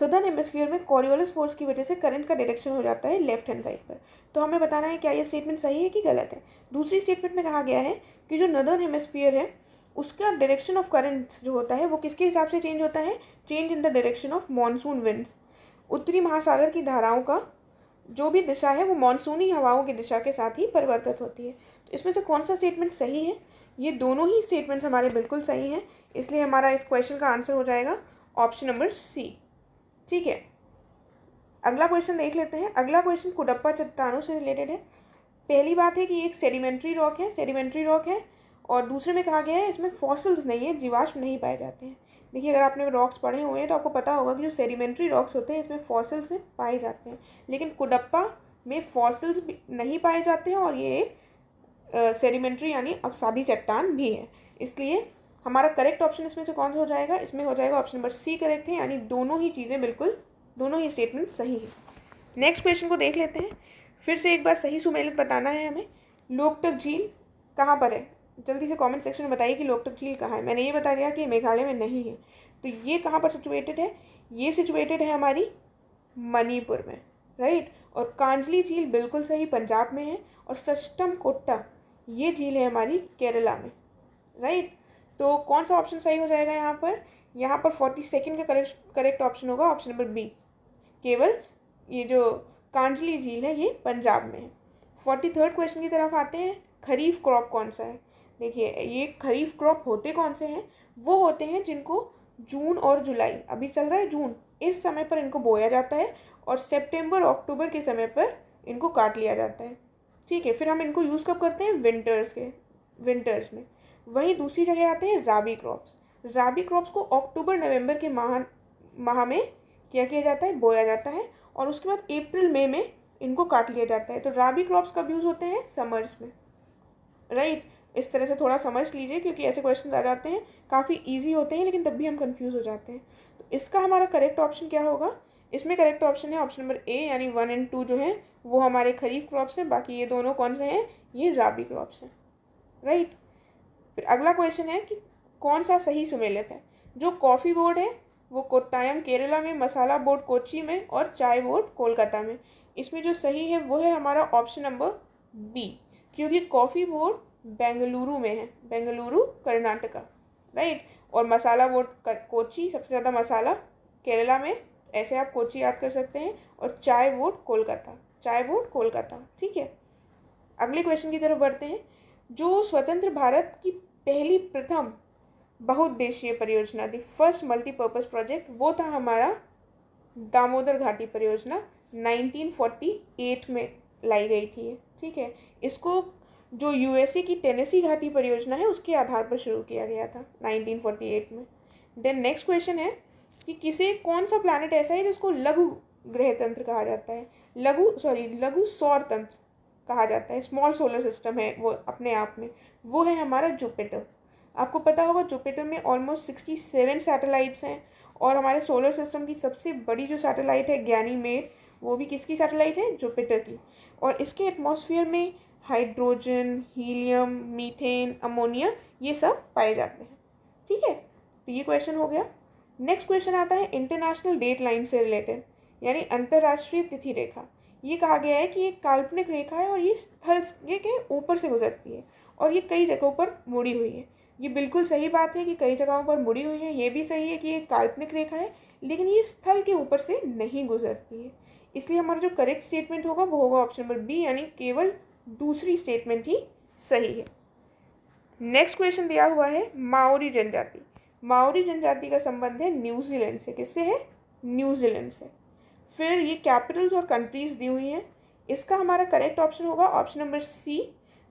सदर्न हेमस्फियर में कोरियोलिस फोर्स की वजह से करंट का डायरेक्शन हो जाता है लेफ्ट हैंड साइड पर तो हमें बताना है क्या ये स्टेटमेंट सही है कि गलत है दूसरी स्टेटमेंट में कहा गया है कि जो नदर्न हेमस्फियर है उसका डायरेक्शन ऑफ करंट्स जो होता है वो किसके हिसाब से चेंज होता है change in the direction of monsoon winds उत्तरी महासागर की धाराओं का जो भी दिशा है वो मानसूनी हवाओं की दिशा के साथ ही परिवर्तित होती है तो इसमें से कौन सा स्टेटमेंट सही है ये दोनों ही स्टेटमेंट्स हमारे बिल्कुल सही हैं इसलिए हमारा इस क्वेश्चन का आंसर हो जाएगा ऑप्शन नंबर सी ठीक है अगला क्वेश्चन देख लेते हैं अगला क्वेश्चन कुडप्पा चट्टानों से रिलेटेड है पहली बात है कि एक सेडिमेंट्री रॉक है सेडिमेंट्री रॉक है और दूसरे में कहा गया है इसमें फॉसल्स नहीं है जीवाश्म नहीं पाए जाते हैं देखिए अगर आपने रॉक्स पढ़े हुए हैं तो आपको पता होगा कि जो सेडिमेंट्री रॉक्स होते हैं इसमें फॉसल्स पाए जाते हैं लेकिन कुडप्पा में फॉसल्स नहीं पाए जाते हैं और ये एक सेडिमेंट्री यानी अवसादी चट्टान भी है इसलिए हमारा करेक्ट ऑप्शन इसमें से कौन सा हो जाएगा इसमें हो जाएगा ऑप्शन नंबर सी करेक्ट है यानी दोनों ही चीज़ें बिल्कुल दोनों ही स्टेटमेंट सही है नेक्स्ट क्वेश्चन को देख लेते हैं फिर से एक बार सही सुमेलित बताना है हमें लोकटक झील कहाँ पर है जल्दी से कमेंट सेक्शन में बताइए कि लोकटक झील कहाँ है मैंने ये बता दिया कि मेघालय में नहीं है तो ये कहाँ पर सिचुएटेड है ये सिचुएटेड है हमारी मणिपुर में राइट और कांजली झील बिल्कुल सही पंजाब में है और सष्टम कोट्टा ये झील है हमारी केरला में राइट तो कौन सा ऑप्शन सही हो जाएगा यहाँ पर यहाँ पर फोर्टी सेकेंड का करेक्ट करेक्ट ऑप्शन होगा ऑप्शन नंबर बी केवल ये जो कांजली झील है ये पंजाब में है फोर्टी थर्ड क्वेश्चन की तरफ आते हैं खरीफ क्रॉप कौन सा है देखिए ये खरीफ क्रॉप होते कौन से हैं वो होते हैं जिनको जून और जुलाई अभी चल रहा है जून इस समय पर इनको बोया जाता है और सेप्टेम्बर अक्टूबर के समय पर इनको काट लिया जाता है ठीक है फिर हम इनको यूज़ कब करते हैं विंटर्स के विंटर्स में वहीं दूसरी जगह आते हैं राबी क्रॉप्स राबी क्रॉप्स को अक्टूबर नवंबर के माह माह में क्या किया जाता है बोया जाता है और उसके बाद अप्रैल मई में इनको काट लिया जाता है तो राबी क्रॉप्स कब यूज़ होते हैं समर्स में राइट right? इस तरह से थोड़ा समझ लीजिए क्योंकि ऐसे क्वेश्चन आ जाते हैं काफ़ी ईजी होते हैं लेकिन तब भी हम कन्फ्यूज़ हो जाते हैं तो इसका हमारा करेक्ट ऑप्शन क्या होगा इसमें करेक्ट ऑप्शन है ऑप्शन नंबर ए यानी वन एंड टू जो है वो हमारे खरीफ क्रॉप्स हैं बाकी ये दोनों कौन से हैं ये राबी क्रॉप्स हैं राइट फिर अगला क्वेश्चन है कि कौन सा सही सुमेलित है जो कॉफ़ी बोर्ड है वो कोट्टायम केरला में मसाला बोर्ड कोची में और चाय बोर्ड कोलकाता में इसमें जो सही है वो है हमारा ऑप्शन नंबर बी क्योंकि कॉफ़ी बोर्ड बेंगलुरु में है बेंगलुरु कर्नाटका राइट और मसाला वो कोची सबसे ज़्यादा मसाला केरला में ऐसे आप कोची याद कर सकते हैं और चाय वोट कोलकाता चाय वोट कोलकाता ठीक है अगले क्वेश्चन की तरफ बढ़ते हैं जो स्वतंत्र भारत की पहली प्रथम बहुउद्देशीय परियोजना थी फर्स्ट मल्टीपर्पज़ प्रोजेक्ट वो था हमारा दामोदर घाटी परियोजना 1948 में लाई गई थी ठीक है इसको जो यूएसए की टेनेसी घाटी परियोजना है उसके आधार पर शुरू किया गया था 1948 में देन नेक्स्ट क्वेश्चन है कि किसे कौन सा प्लानट ऐसा है जिसको लघु ग्रह तंत्र कहा जाता है लघु सॉरी लघु सौर तंत्र कहा जाता है स्मॉल सोलर सिस्टम है वो अपने आप में वो है हमारा जुपिटर आपको पता होगा जुपिटर में ऑलमोस्ट सिक्सटी सेवन सैटेलाइट्स हैं और हमारे सोलर सिस्टम की सबसे बड़ी जो सैटेलाइट है ज्ञानी मेड वो भी किसकी सैटेलाइट है जुपिटर की और इसके एटमॉस्फेयर में हाइड्रोजन हीलियम मीथेन अमोनिया ये सब पाए जाते हैं ठीक है तो ये क्वेश्चन हो गया नेक्स्ट क्वेश्चन आता है इंटरनेशनल डेट लाइन से रिलेटेड यानी अंतर्राष्ट्रीय तिथि रेखा ये कहा गया है कि एक काल्पनिक रेखा है और ये स्थल के ऊपर से गुजरती है और ये कई जगहों पर मुड़ी हुई है ये बिल्कुल सही बात है कि कई जगहों पर मुड़ी हुई है ये भी सही है कि ये काल्पनिक रेखा है लेकिन ये स्थल के ऊपर से नहीं गुजरती है इसलिए हमारा जो करेक्ट स्टेटमेंट होगा वो होगा ऑप्शन नंबर बी यानी केवल दूसरी स्टेटमेंट ही सही है नेक्स्ट क्वेश्चन दिया हुआ है माओरी जनजाति माओरी जनजाति का संबंध है न्यूजीलैंड से किससे है न्यूजीलैंड से फिर ये कैपिटल्स और कंट्रीज दी हुई हैं इसका हमारा करेक्ट ऑप्शन होगा ऑप्शन नंबर सी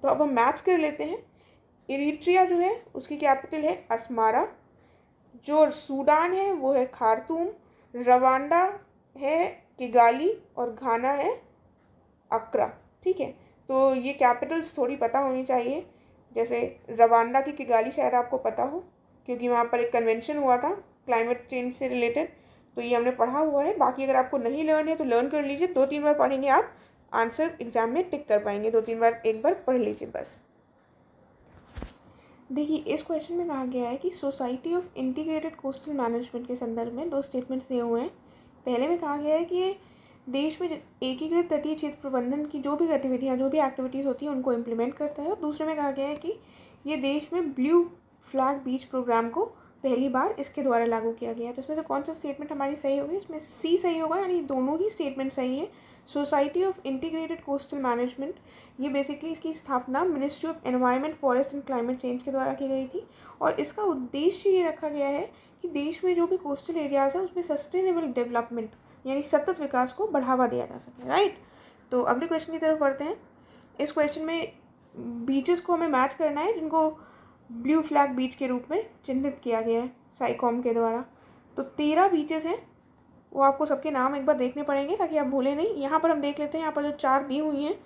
तो अब हम मैच कर लेते हैं इरीट्रिया जो है उसकी कैपिटल है असमारा जो सूडान है वो है खारतूम रवांडा है किगाली और घाना है अक्रा ठीक है तो ये कैपिटल्स थोड़ी पता होनी चाहिए जैसे रवांडा की किगाली शायद आपको पता हो क्योंकि वहाँ पर एक कन्वेंशन हुआ था क्लाइमेट चेंज से रिलेटेड तो ये हमने पढ़ा हुआ है बाकी अगर आपको नहीं लर्न है तो लर्न कर लीजिए दो तीन बार पढ़ेंगे आप आंसर एग्ज़ाम में टिक कर पाएंगे दो तीन बार एक बार पढ़ लीजिए बस देखिए इस क्वेश्चन में कहा गया है कि society of integrated coastal management के संदर्भ में दो स्टेटमेंट्स दिए हुए हैं पहले में कहा गया है कि देश में एकीकृत तटीय क्षेत्र प्रबंधन की जो भी गतिविधियाँ जो भी एक्टिविटीज़ होती हैं उनको इम्प्लीमेंट करता है और दूसरे में कहा गया है कि ये देश में ब्लू फ्लैग बीच प्रोग्राम को पहली बार इसके द्वारा लागू किया गया है तो इसमें से कौन सा स्टेटमेंट हमारी सही होगी इसमें सी सही होगा यानी दोनों ही स्टेटमेंट सही है society of integrated coastal management ये बेसिकली इसकी स्थापना ministry of environment forest and climate change के द्वारा की गई थी और इसका उद्देश्य ये रखा गया है कि देश में जो भी कोस्टल एरियाज़ हैं उसमें सस्टेनेबल डेवलपमेंट यानी सतत विकास को बढ़ावा दिया जा सके राइट तो अगले क्वेश्चन की तरफ बढ़ते हैं इस क्वेश्चन में बीचेस को हमें मैच करना है जिनको ब्लू फ्लैग बीच के रूप में चिन्हित किया गया है साइकॉम के द्वारा तो तेरह बीचेस हैं वो आपको सबके नाम एक बार देखने पड़ेंगे ताकि आप भूलें नहीं यहाँ पर हम देख लेते हैं यहाँ पर जो चार दी हुई हैं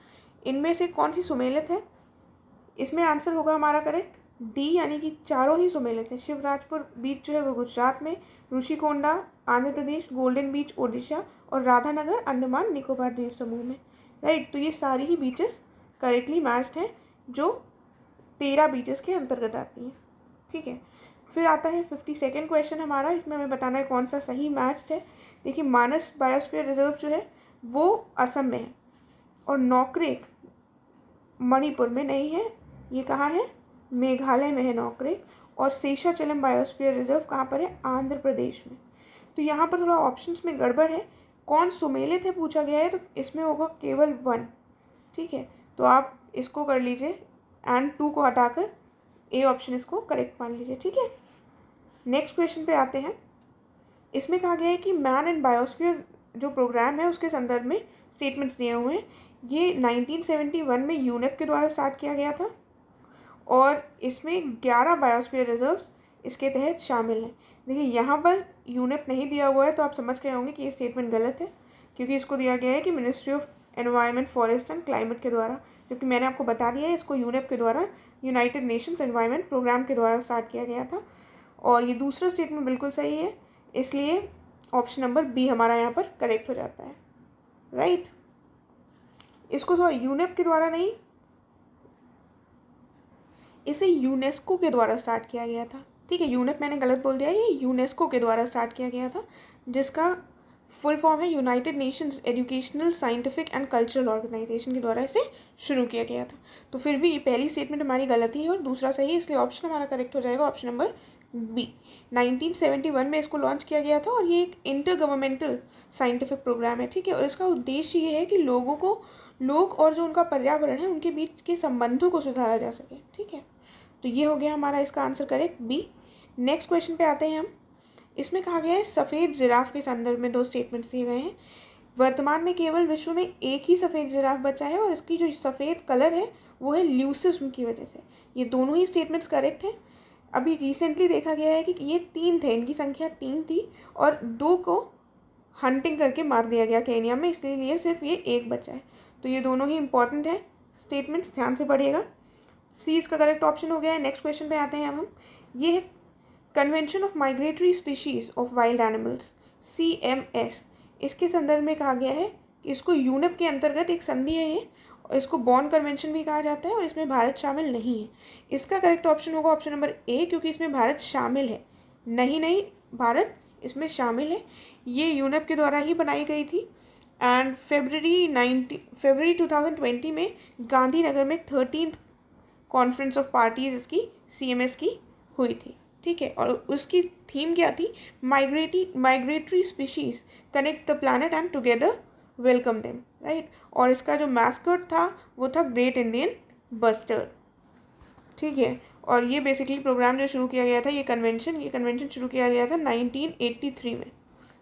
इनमें से कौन सी सुमेलित है इसमें आंसर होगा हमारा करेक्ट डी यानी कि चारों ही सुमेलित हैं शिवराजपुर बीच जो है वो गुजरात में ऋषिकोंडा आंध्र प्रदेश गोल्डन बीच ओडिशा और राधानगर अंडमान निकोबार द्वीप समूह में राइट तो ये सारी ही बीचेस करेक्टली मैच्ड हैं जो तेरह बीचेस के अंतर्गत आती हैं ठीक है फिर आता है फिफ्टी सेकेंड क्वेश्चन हमारा इसमें हमें बताना है कौन सा सही मैच है देखिए मानस बायोस्फीयर रिजर्व जो है वो असम में है और नौकरेक मणिपुर में नहीं है ये कहाँ है मेघालय में है नौकरी और शेषाचलम बायोस्फीयर रिजर्व कहाँ पर है आंध्र प्रदेश में तो यहाँ पर थोड़ा ऑप्शंस में गड़बड़ है कौन सुमेलित है पूछा गया है तो इसमें होगा केवल वन ठीक है तो आप इसको कर लीजिए एंड टू को हटाकर ए ऑप्शन इसको करेक्ट मान लीजिए ठीक है नेक्स्ट क्वेश्चन पे आते हैं इसमें कहा गया है कि मैन एंड बायोस्फीयर जो प्रोग्राम है उसके संदर्भ में स्टेटमेंट्स दिए हुए हैं ये 1971 में यूनेप के द्वारा स्टार्ट किया गया था और इसमें ग्यारह बायोस्फीयर रिजर्व्स इसके तहत शामिल हैं देखिए यहाँ पर यूनिप नहीं दिया हुआ है तो आप समझ गए होंगे कि ये स्टेटमेंट गलत है क्योंकि इसको दिया गया है कि ministry of environment forest and climate के द्वारा जबकि मैंने आपको बता दिया है इसको यूनेप के द्वारा यूनाइटेड नेशंस एनवायरनमेंट प्रोग्राम के द्वारा स्टार्ट किया गया था और ये दूसरा स्टेटमेंट बिल्कुल सही है इसलिए ऑप्शन नंबर बी हमारा यहाँ पर करेक्ट हो जाता है राइट right? इसको सॉरी यूनेप के द्वारा नहीं इसे यूनेस्को के द्वारा स्टार्ट किया गया था ठीक है यूनेप मैंने गलत बोल दिया ये यूनेस्को के द्वारा स्टार्ट किया गया था जिसका फुल फॉर्म है United Nations Educational Scientific and Cultural Organisation के द्वारा इसे शुरू किया गया था तो फिर भी पहली स्टेटमेंट हमारी गलत ही है और दूसरा सही इसलिए ऑप्शन हमारा करेक्ट हो जाएगा ऑप्शन नंबर बी 1971 में इसको लॉन्च किया गया था और ये एक इंटर गवर्नमेंटल साइंटिफिक प्रोग्राम है ठीक है और इसका उद्देश्य ये है कि लोगों को लोग और जो उनका पर्यावरण है उनके बीच के संबंधों को सुधारा जा सके ठीक है तो ये हो गया हमारा इसका answer correct B next question पे आते हैं हम इसमें कहा गया है सफ़ेद जिराफ के संदर्भ में दो स्टेटमेंट्स दिए गए हैं वर्तमान में केवल विश्व में एक ही सफ़ेद जिराफ बचा है और इसकी जो सफ़ेद कलर है वो है ल्यूसिज्म की वजह से ये दोनों ही स्टेटमेंट्स करेक्ट हैं अभी रिसेंटली देखा गया है कि ये तीन थे इनकी संख्या तीन थी और दो को हंटिंग करके मार दिया गया केनिया में इसलिए सिर्फ ये एक बचा है तो ये दोनों ही इम्पॉर्टेंट है स्टेटमेंट्स ध्यान से पढ़िएगा सी इसका करेक्ट ऑप्शन हो गया है नेक्स्ट क्वेश्चन पे आते हैं हम ये है convention of migratory species of wild animals C M S इसके संदर्भ में कहा गया है कि इसको यूनप के अंतर्गत एक संधि है ये और इसको बॉन्ड कन्वेंशन भी कहा जाता है और इसमें भारत शामिल नहीं है इसका करेक्ट ऑप्शन होगा ऑप्शन नंबर ए क्योंकि इसमें भारत शामिल है नहीं नहीं भारत इसमें शामिल है ये यूनप के द्वारा ही बनाई गई थी and February ninety February twenty में गांधीनगर में थर्टीन कॉन्फ्रेंस ऑफ पार्टीज इसकी एस की हुई थी ठीक है और उसकी थीम क्या थी migratory migratory species connect the planet and together welcome them right और इसका जो मैस्कट था वो था ग्रेट इंडियन बस्टर ठीक है और ये बेसिकली प्रोग्राम जो शुरू किया गया था ये कन्वेंशन ये कन्वेंशन शुरू किया गया था 1983 में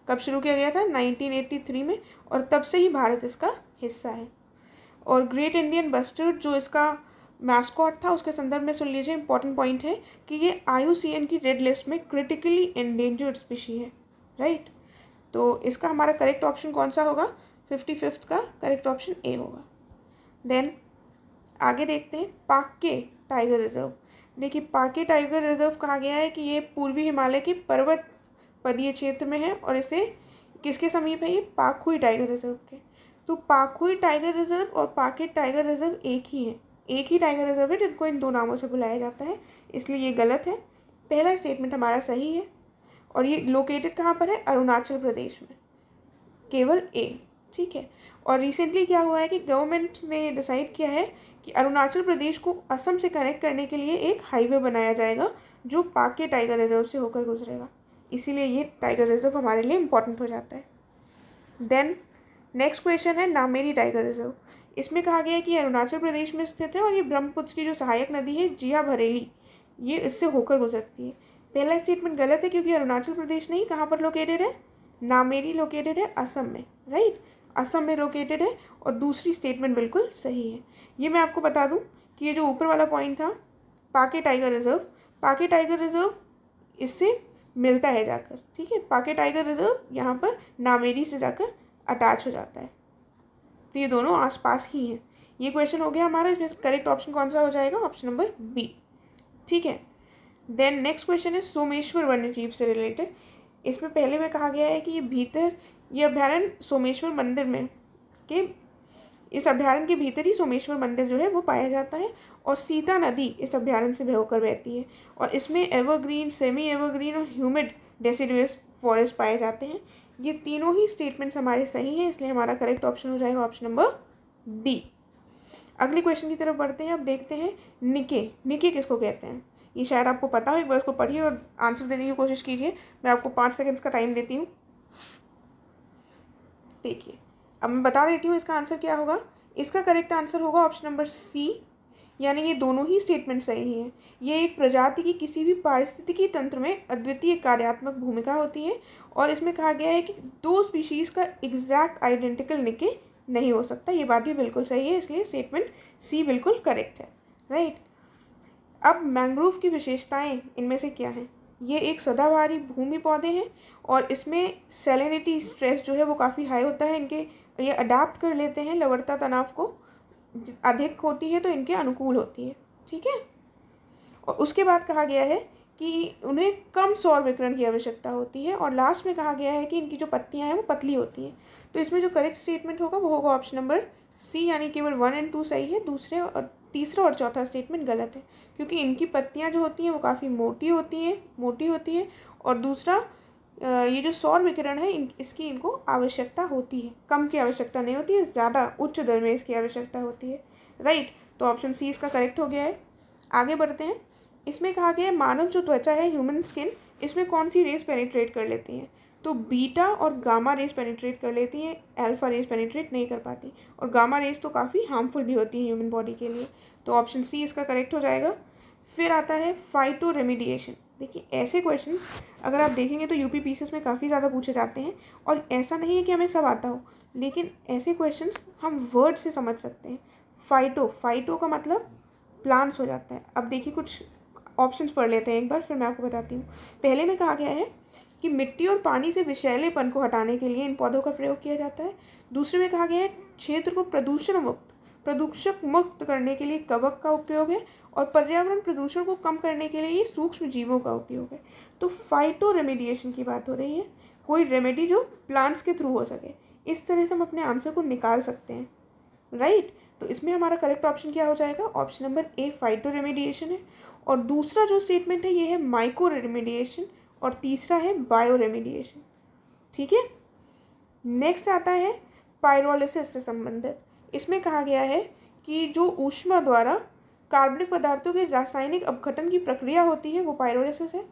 कब शुरू किया गया था 1983 में और तब से ही भारत इसका हिस्सा है और ग्रेट इंडियन बस्टर्ड जो इसका मैस्कॉट था उसके संदर्भ में सुन लीजिए इंपॉर्टेंट पॉइंट है कि ये आई की रेड लिस्ट में क्रिटिकली एंडेंजर्ड स्पीशी है राइट right? तो इसका हमारा करेक्ट ऑप्शन कौन सा होगा फिफ्टी फिफ्थ का करेक्ट ऑप्शन ए होगा देन आगे देखते हैं पाके टाइगर रिजर्व देखिए पाके टाइगर रिजर्व कहा गया है कि ये पूर्वी हिमालय के पर्वत पदीय क्षेत्र में है और इसे किसके समीप है ये पाखुई टाइगर रिजर्व के तो पाखुई टाइगर रिजर्व और पाके टाइगर रिजर्व एक ही है एक ही टाइगर रिजर्व है जिनको इन दो नामों से बुलाया जाता है इसलिए ये गलत है पहला स्टेटमेंट हमारा सही है और ये लोकेटेड कहाँ पर है अरुणाचल प्रदेश में केवल ए ठीक है और रिसेंटली क्या हुआ है कि गवर्नमेंट ने डिसाइड किया है कि अरुणाचल प्रदेश को असम से कनेक्ट करने के लिए एक हाईवे बनाया जाएगा जो पाक के टाइगर रिजर्व से होकर गुजरेगा इसीलिए ये टाइगर रिजर्व हमारे लिए इम्पोर्टेंट हो जाता है देन नेक्स्ट क्वेश्चन है नामेरी टाइगर रिजर्व इसमें कहा गया है कि अरुणाचल प्रदेश में स्थित है और ये ब्रह्मपुत्र की जो सहायक नदी है जिया भरेली ये इससे होकर गुजरती है पहला स्टेटमेंट गलत है क्योंकि अरुणाचल प्रदेश नहीं कहाँ पर लोकेटेड है नामेरी लोकेटेड है असम में राइट असम में लोकेटेड है और दूसरी स्टेटमेंट बिल्कुल सही है ये मैं आपको बता दूँ कि ये जो ऊपर वाला पॉइंट था Pakke tiger reserve Pakke tiger reserve इससे मिलता है जाकर ठीक है पाके टाइगर रिजर्व यहाँ पर नामेरी से जाकर अटैच हो जाता है तो ये दोनों आसपास ही हैं ये क्वेश्चन हो गया हमारा इसमें करेक्ट ऑप्शन कौन सा हो जाएगा ऑप्शन नंबर बी ठीक है देन नेक्स्ट क्वेश्चन है सोमेश्वर वन्य जीव से रिलेटेड इसमें पहले में कहा गया है कि ये भीतर ये अभ्यारण्य सोमेश्वर मंदिर में के इस अभ्यारण्य के भीतर ही सोमेश्वर मंदिर जो है वो पाया जाता है और सीता नदी इस अभ्यारण्य से बहकर बहती है और इसमें एवरग्रीन सेमी एवरग्रीन और ह्यूमिड डेसिडुअस फॉरेस्ट पाए जाते हैं ये तीनों ही स्टेटमेंट्स हमारे सही हैं इसलिए हमारा करेक्ट ऑप्शन हो जाएगा ऑप्शन नंबर बी अगले क्वेश्चन की तरफ बढ़ते हैं अब देखते हैं निके निके किसको कहते हैं ये शायद आपको पता हो एक बार इसको पढ़िए और आंसर देने की कोशिश कीजिए मैं आपको पाँच सेकेंड्स का टाइम देती हूँ देखिए अब मैं बता देती हूँ इसका आंसर क्या होगा इसका करेक्ट आंसर होगा ऑप्शन नंबर सी यानी ये दोनों ही स्टेटमेंट सही हैं ये एक प्रजाति की किसी भी पारिस्थितिकी तंत्र में अद्वितीय कार्यात्मक भूमिका होती है और इसमें कहा गया है कि दो स्पीशीज़ का एग्जैक्ट आइडेंटिकल निके नहीं हो सकता ये बात भी बिल्कुल सही है इसलिए स्टेटमेंट सी बिल्कुल करेक्ट है राइट अब मैंग्रोव की विशेषताएं इनमें से क्या हैं ये एक सदाबहारी भूमि पौधे हैं और इसमें सेलिनिटी स्ट्रेस जो है वो काफ़ी हाई होता है इनके ये अडाप्ट कर लेते हैं लवरता तनाव को अधिक होती है तो इनके अनुकूल होती है ठीक है और उसके बाद कहा गया है कि उन्हें कम सौर विकरण की आवश्यकता होती है और लास्ट में कहा गया है कि इनकी जो पत्तियाँ हैं वो पतली होती हैं तो इसमें जो करेक्ट स्टेटमेंट होगा वो होगा ऑप्शन नंबर सी यानी केवल वन एंड टू सही है दूसरे और तीसरा और चौथा स्टेटमेंट गलत है क्योंकि इनकी पत्तियाँ जो होती हैं वो काफ़ी मोटी होती हैं मोटी होती हैं और दूसरा ये जो सौर विकिरण है इन इसकी इनको आवश्यकता होती है कम की आवश्यकता नहीं होती है ज़्यादा उच्च दर में इसकी आवश्यकता होती है राइट तो ऑप्शन सी इसका करेक्ट हो गया है आगे बढ़ते हैं इसमें कहा गया है मानव जो त्वचा है ह्यूमन स्किन इसमें कौन सी रेस पेनिट्रेट कर लेती हैं तो बीटा और गामा रेस पेनिट्रेट कर लेती हैं अल्फा रेस पेनिट्रेट नहीं कर पाती और गामा रेस तो काफ़ी हार्मफुल भी होती है ह्यूमन बॉडी के लिए तो ऑप्शन सी इसका करेक्ट हो जाएगा फिर आता है फाइटो रेमिडिएशन देखिए ऐसे क्वेश्चन अगर आप देखेंगे तो यूपी पीसीएस में काफ़ी ज़्यादा पूछे जाते हैं और ऐसा नहीं है कि हमें सब आता हो लेकिन ऐसे क्वेश्चन हम वर्ड से समझ सकते हैं फाइटो फाइटो का मतलब प्लांट्स हो जाता है अब देखिए कुछ ऑप्शन पढ़ लेते हैं एक बार फिर मैं आपको बताती हूँ पहले में कहा गया है कि मिट्टी और पानी से विषैलेपन को हटाने के लिए इन पौधों का प्रयोग किया जाता है दूसरे में कहा गया है क्षेत्र को प्रदूषण मुक्त प्रदूषक मुक्त करने के लिए कवक का उपयोग है और पर्यावरण प्रदूषण को कम करने के लिए ये सूक्ष्म जीवों का उपयोग है तो फाइटो रेमेडिएशन की बात हो रही है कोई रेमेडी जो प्लांट्स के थ्रू हो सके इस तरह से हम अपने आंसर को निकाल सकते हैं राइट right? तो इसमें हमारा करेक्ट ऑप्शन क्या हो जाएगा option number A phytoremediation है और दूसरा जो स्टेटमेंट है ये है माइक्रो रेमेडिएशन और तीसरा है बायो रेमेडिएशन ठीक है नेक्स्ट आता है पायरोलिसिस से संबंधित इसमें कहा गया है कि जो ऊष्मा द्वारा कार्बनिक पदार्थों के रासायनिक अपघटन की प्रक्रिया होती है वो पायरोलिसिस है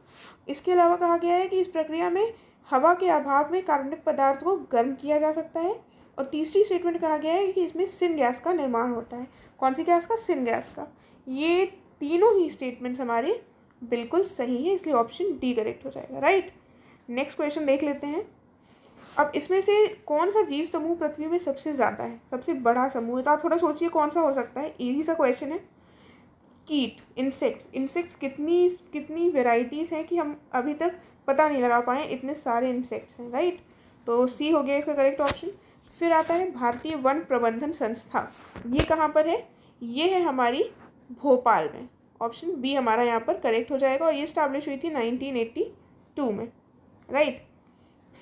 इसके अलावा कहा गया है कि इस प्रक्रिया में हवा के अभाव में कार्बनिक पदार्थ को गर्म किया जा सकता है और तीसरी स्टेटमेंट कहा गया है कि इसमें सिन गैस का निर्माण होता है कौन सी गैस का सिन गैस का ये तीनों ही स्टेटमेंट्स हमारे बिल्कुल सही है इसलिए ऑप्शन डी करेक्ट हो जाएगा राइट नेक्स्ट क्वेश्चन देख लेते हैं अब इसमें से कौन सा जीव समूह पृथ्वी में सबसे ज़्यादा है सबसे बड़ा समूह है तो आप थोड़ा सोचिए कौन सा हो सकता है ईजी सा क्वेश्चन है कीट इंसेक्ट्स इंसेक्ट्स कितनी कितनी वेराइटीज़ हैं कि हम अभी तक पता नहीं लगा पाए इतने सारे इंसेक्ट्स हैं राइट तो सी हो गया इसका करेक्ट ऑप्शन फिर आता है भारतीय वन प्रबंधन संस्था ये कहाँ पर है ये है हमारी भोपाल में ऑप्शन बी हमारा यहाँ पर करेक्ट हो जाएगा और ये स्टैब्लिश हुई थी 1982 में राइट right?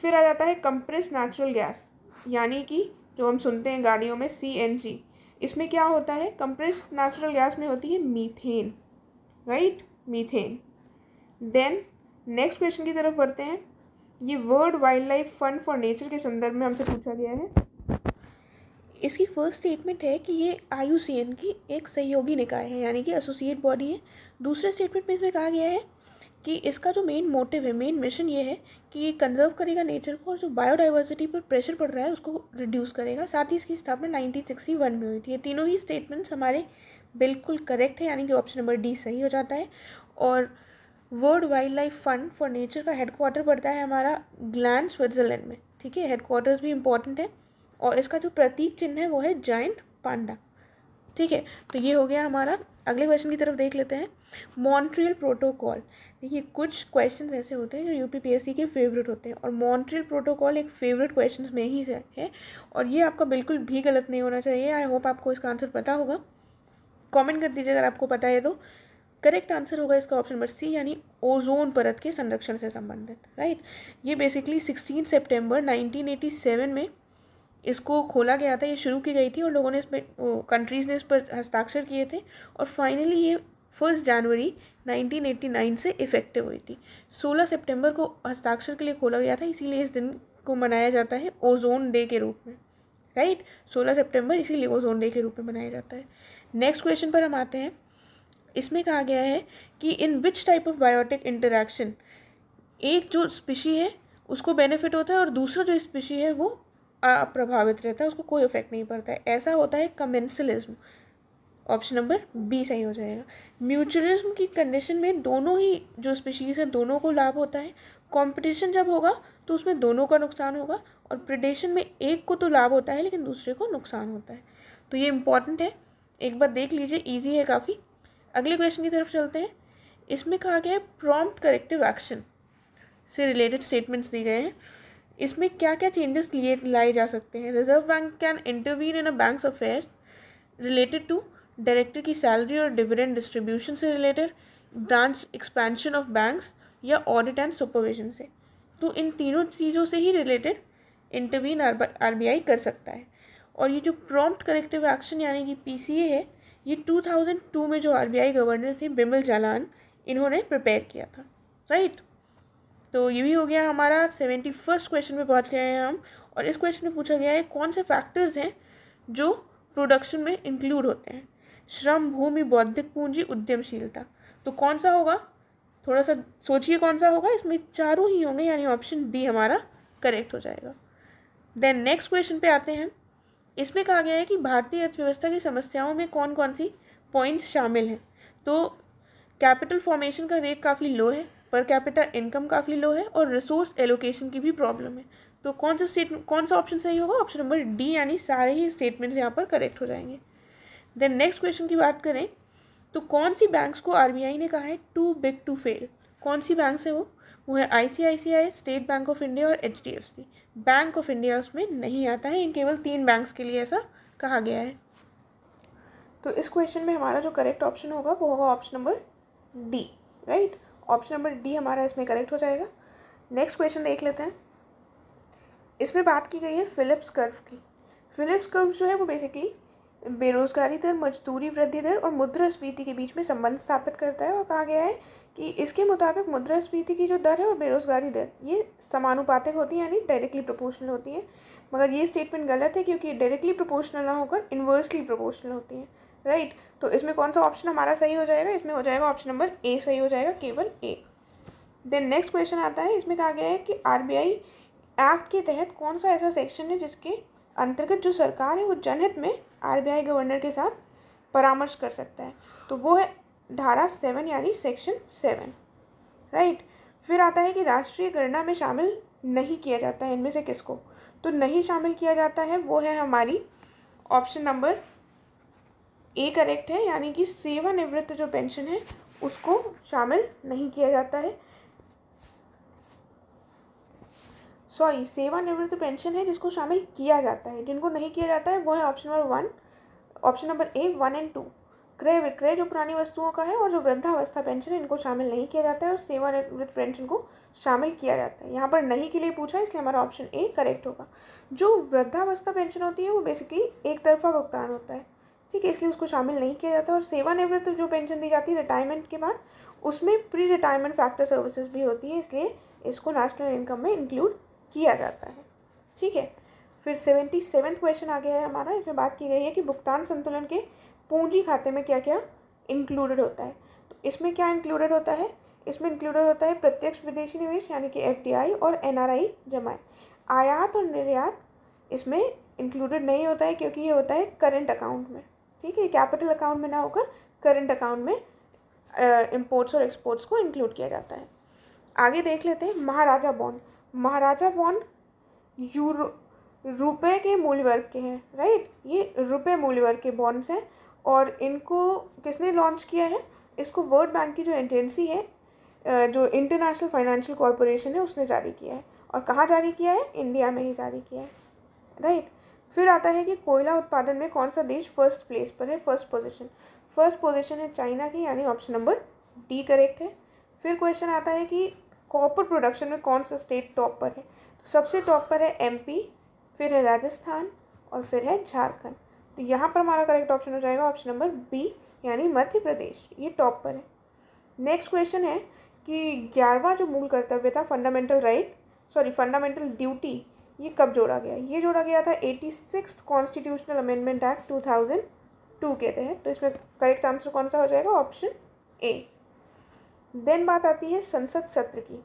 फिर आ जाता है कंप्रेस नेचुरल गैस यानी कि जो हम सुनते हैं गाड़ियों में सी इसमें क्या होता है कंप्रेस नेचुरल गैस में होती है methane right methane then next question की तरफ बढ़ते हैं ये world wildlife fund for nature के संदर्भ में हमसे पूछा गया है इसकी फर्स्ट स्टेटमेंट है कि ये एन की एक सहयोगी निकाय है यानी कि एसोसिएट बॉडी है दूसरे स्टेटमेंट में इसमें कहा गया है कि इसका जो मेन मोटिव है मेन मिशन ये है कि ये कंजर्व करेगा नेचर को और जो बायोडाइवर्सिटी पर प्रेशर पड़ रहा है उसको रिड्यूस करेगा साथ ही इसकी स्थापना नाइनटीन सिक्सटी वन में हुई थी ये तीनों ही स्टेटमेंट्स हमारे बिल्कुल करेक्ट है यानी कि ऑप्शन नंबर डी सही हो जाता है और world wildlife fund for nature का हेडक्वार्टर पड़ता है हमारा ग्लैंड स्विट्ज़रलैंड में ठीक है हेडक्वार्टर्स भी इम्पॉर्टेंट है और इसका जो प्रतीक चिन्ह है वो है जॉइंट पांडा ठीक है तो ये हो गया हमारा अगले क्वेश्चन की तरफ देख लेते हैं मॉन्ट्रियल प्रोटोकॉल देखिए कुछ क्वेश्चन ऐसे होते हैं जो यूपीपीएससी के फेवरेट होते हैं और मॉन्ट्रियल प्रोटोकॉल एक फेवरेट क्वेश्चन में ही है और ये आपका बिल्कुल भी गलत नहीं होना चाहिए आई होप आपको इसका आंसर पता होगा कमेंट कर दीजिए अगर आपको पता है तो करेक्ट आंसर होगा इसका ऑप्शन नंबर सी यानी ओजोन परत के संरक्षण से संबंधित राइट ये बेसिकली सिक्सटीन सेप्टेम्बर नाइनटीन में इसको खोला गया था ये शुरू की गई थी और लोगों ने इस पर कंट्रीज़ ने इस पर हस्ताक्षर किए थे और फाइनली ये फर्स्ट जनवरी 1989 से इफ़ेक्टिव हुई थी 16 सितंबर को हस्ताक्षर के लिए खोला गया था इसीलिए इस दिन को मनाया जाता है ओजोन डे के रूप में राइट सोलह सेप्टेम्बर इसीलिए ओजोन डे के रूप में मनाया जाता है नेक्स्ट क्वेश्चन पर हम आते हैं इसमें कहा गया है कि in which type of biotic interaction एक जो स्पीशी है उसको बेनिफिट होता है और दूसरा जो स्पीशी है वो अप्रभावित रहता है उसको कोई इफेक्ट नहीं पड़ता है ऐसा होता है कमेंसलिज्म ऑप्शन नंबर बी सही हो जाएगा म्यूचुअलिज्म की कंडीशन में दोनों ही जो स्पीशीज़ हैं दोनों को लाभ होता है कंपटीशन जब होगा तो उसमें दोनों का नुकसान होगा और प्रिडेशन में एक को तो लाभ होता है लेकिन दूसरे को नुकसान होता है तो ये इम्पॉर्टेंट है एक बार देख लीजिए ईजी है काफ़ी अगले क्वेश्चन की तरफ चलते हैं इसमें कहा गया है प्रॉम्प्ट करेक्टिव एक्शन से रिलेटेड स्टेटमेंट्स दिए गए हैं इसमें क्या क्या चेंजेस लिए लाए जा सकते हैं reserve bank can intervene in a banks affairs related to director की सैलरी और डिविडेंड डिस्ट्रीब्यूशन से related branch expansion of banks या ऑडिट एंड सुपरविजन से तो इन तीनों चीज़ों से ही रिलेटेड इंटरवीन आर कर सकता है और ये जो प्रॉम्प्ट करेक्टिव एक्शन यानी कि पी है ये टू में जो आई गवर्नर थे बिमल जालान इन्होंने प्रिपेयर किया था राइट right? तो ये भी हो गया हमारा सेवेंटी फर्स्ट क्वेश्चन पे पहुंच गए हैं हम और इस क्वेश्चन में पूछा गया है कौन से फैक्टर्स हैं जो प्रोडक्शन में इंक्लूड होते हैं श्रम भूमि बौद्धिक पूंजी उद्यमशीलता तो कौन सा होगा थोड़ा सा सोचिए कौन सा होगा इसमें चारों ही होंगे यानी ऑप्शन डी हमारा करेक्ट हो जाएगा देन नेक्स्ट क्वेश्चन पे आते हैं इसमें कहा गया है कि भारतीय अर्थव्यवस्था की समस्याओं में कौन कौन सी पॉइंट्स शामिल हैं तो कैपिटल फॉर्मेशन का रेट काफ़ी लो है पर कैपिटा इनकम काफ़ी लो है और रिसोर्स एलोकेशन की भी प्रॉब्लम है तो कौन सा स्टेटमेंट कौन सा ऑप्शन सही होगा ऑप्शन नंबर डी यानी सारे ही स्टेटमेंट्स यहाँ पर करेक्ट हो जाएंगे देन नेक्स्ट क्वेश्चन की बात करें तो कौन सी बैंक्स को आर ने कहा है टू बिग टू फेल कौन सी बैंक्स है वो वो है I state bank of India और एच बैंक ऑफ इंडिया उसमें नहीं आता है इन केवल तीन बैंक्स के लिए ऐसा कहा गया है तो इस क्वेश्चन में हमारा जो करेक्ट ऑप्शन होगा वो होगा option number D right option number D हमारा इसमें करेक्ट हो जाएगा नेक्स्ट क्वेश्चन देख लेते हैं इसमें बात की गई है फिलिप्स कर्व की फिलिप्स कर्व जो है वो बेसिकली बेरोजगारी दर मजदूरी वृद्धि दर और मुद्रास्फीति के बीच में संबंध स्थापित करता है और कहा गया है कि इसके मुताबिक मुद्रास्फीति की जो दर है और बेरोजगारी दर ये समानुपातिक होती है यानी डायरेक्टली प्रोपोर्शनल होती है मगर ये स्टेटमेंट गलत है क्योंकि डायरेक्टली प्रोपोर्शनल ना होकर इन्वर्सली प्रोपोर्शनल होती है राइट तो इसमें कौन सा ऑप्शन हमारा सही हो जाएगा इसमें हो जाएगा ऑप्शन नंबर ए सही हो जाएगा केवल एक देन नेक्स्ट क्वेश्चन आता है इसमें कहा गया है कि आर एक्ट के तहत कौन सा ऐसा सेक्शन है जिसके अंतर्गत जो सरकार है वो जनहित में आर गवर्नर के साथ परामर्श कर सकता है तो वो है धारा सेवन यानी सेक्शन सेवन राइट फिर आता है कि राष्ट्रीय गणना में शामिल नहीं किया जाता है इनमें से किसको तो नहीं शामिल किया जाता है वो है हमारी ऑप्शन नंबर ए करेक्ट है यानी कि सेवानिवृत्त जो पेंशन है उसको शामिल नहीं किया जाता है सॉरी सेवानिवृत्त पेंशन है जिसको शामिल किया जाता है जिनको नहीं किया जाता है वो है option number one option number A one and two क्रय विक्रय जो पुरानी वस्तुओं का है और जो वृद्धावस्था पेंशन है इनको शामिल नहीं किया जाता है और सेवानिवृत्त पेंशन को शामिल किया जाता है यहाँ पर नहीं के लिए पूछा इसलिए हमारा ऑप्शन ए करेक्ट होगा जो वृद्धावस्था पेंशन होती है वो बेसिकली एक तरफा भुगतान होता है ठीक है इसलिए उसको शामिल नहीं किया जाता और सेवानिवृत्त जो पेंशन दी जाती है रिटायरमेंट के बाद उसमें प्री रिटायरमेंट फैक्टर सर्विसेज भी होती है इसलिए इसको नेशनल इनकम में इंक्लूड किया जाता है ठीक है फिर सेवेंटी सेवन्थ क्वेश्चन आ गया है हमारा इसमें बात की गई है कि भुगतान संतुलन के पूंजी खाते में क्या क्या इंक्लूडेड होता है तो इसमें क्या इंक्लूडेड होता है इसमें इंक्लूडेड होता है प्रत्यक्ष विदेशी निवेश यानी कि एफ और एन जमाएँ आयात और निर्यात इसमें इंक्लूडेड नहीं होता है क्योंकि ये होता है करेंट अकाउंट में ठीक है कैपिटल अकाउंट में ना होकर करंट अकाउंट में इम्पोर्ट्स और एक्सपोर्ट्स को इंक्लूड किया जाता है आगे देख लेते हैं Maharaja bond Maharaja bond euro रुपए के मूल्य वर्ग के हैं राइट ये रुपए मूल्य वर्ग के बॉन्ड्स हैं और इनको किसने लॉन्च किया है इसको वर्ल्ड बैंक की जो एजेंसी है जो इंटरनेशनल फाइनेंशियल कॉरपोरेशन है उसने जारी किया है और कहाँ जारी किया है इंडिया में ही जारी किया है राइट फिर आता है कि कोयला उत्पादन में कौन सा देश फर्स्ट प्लेस पर है फर्स्ट पोजिशन फर्स्ट पोजिशन है चाइना की यानी ऑप्शन नंबर डी करेक्ट है फिर क्वेश्चन आता है कि कॉपर प्रोडक्शन में कौन सा स्टेट टॉप पर है तो सबसे टॉप पर है एमपी फिर है राजस्थान और फिर है झारखंड तो यहाँ पर हमारा करेक्ट ऑप्शन हो जाएगा ऑप्शन नंबर बी यानी मध्य प्रदेश ये टॉप पर है नेक्स्ट क्वेश्चन है कि ग्यारहवा जो मूल कर्तव्य था fundamental right sorry fundamental duty ये कब जोड़ा गया ये जोड़ा गया था eighty six constitutional amendment act two thousand two के तहत तो इसमें करेक्ट आंसर कौन सा हो जाएगा ऑप्शन ए देन बात आती है संसद सत्र की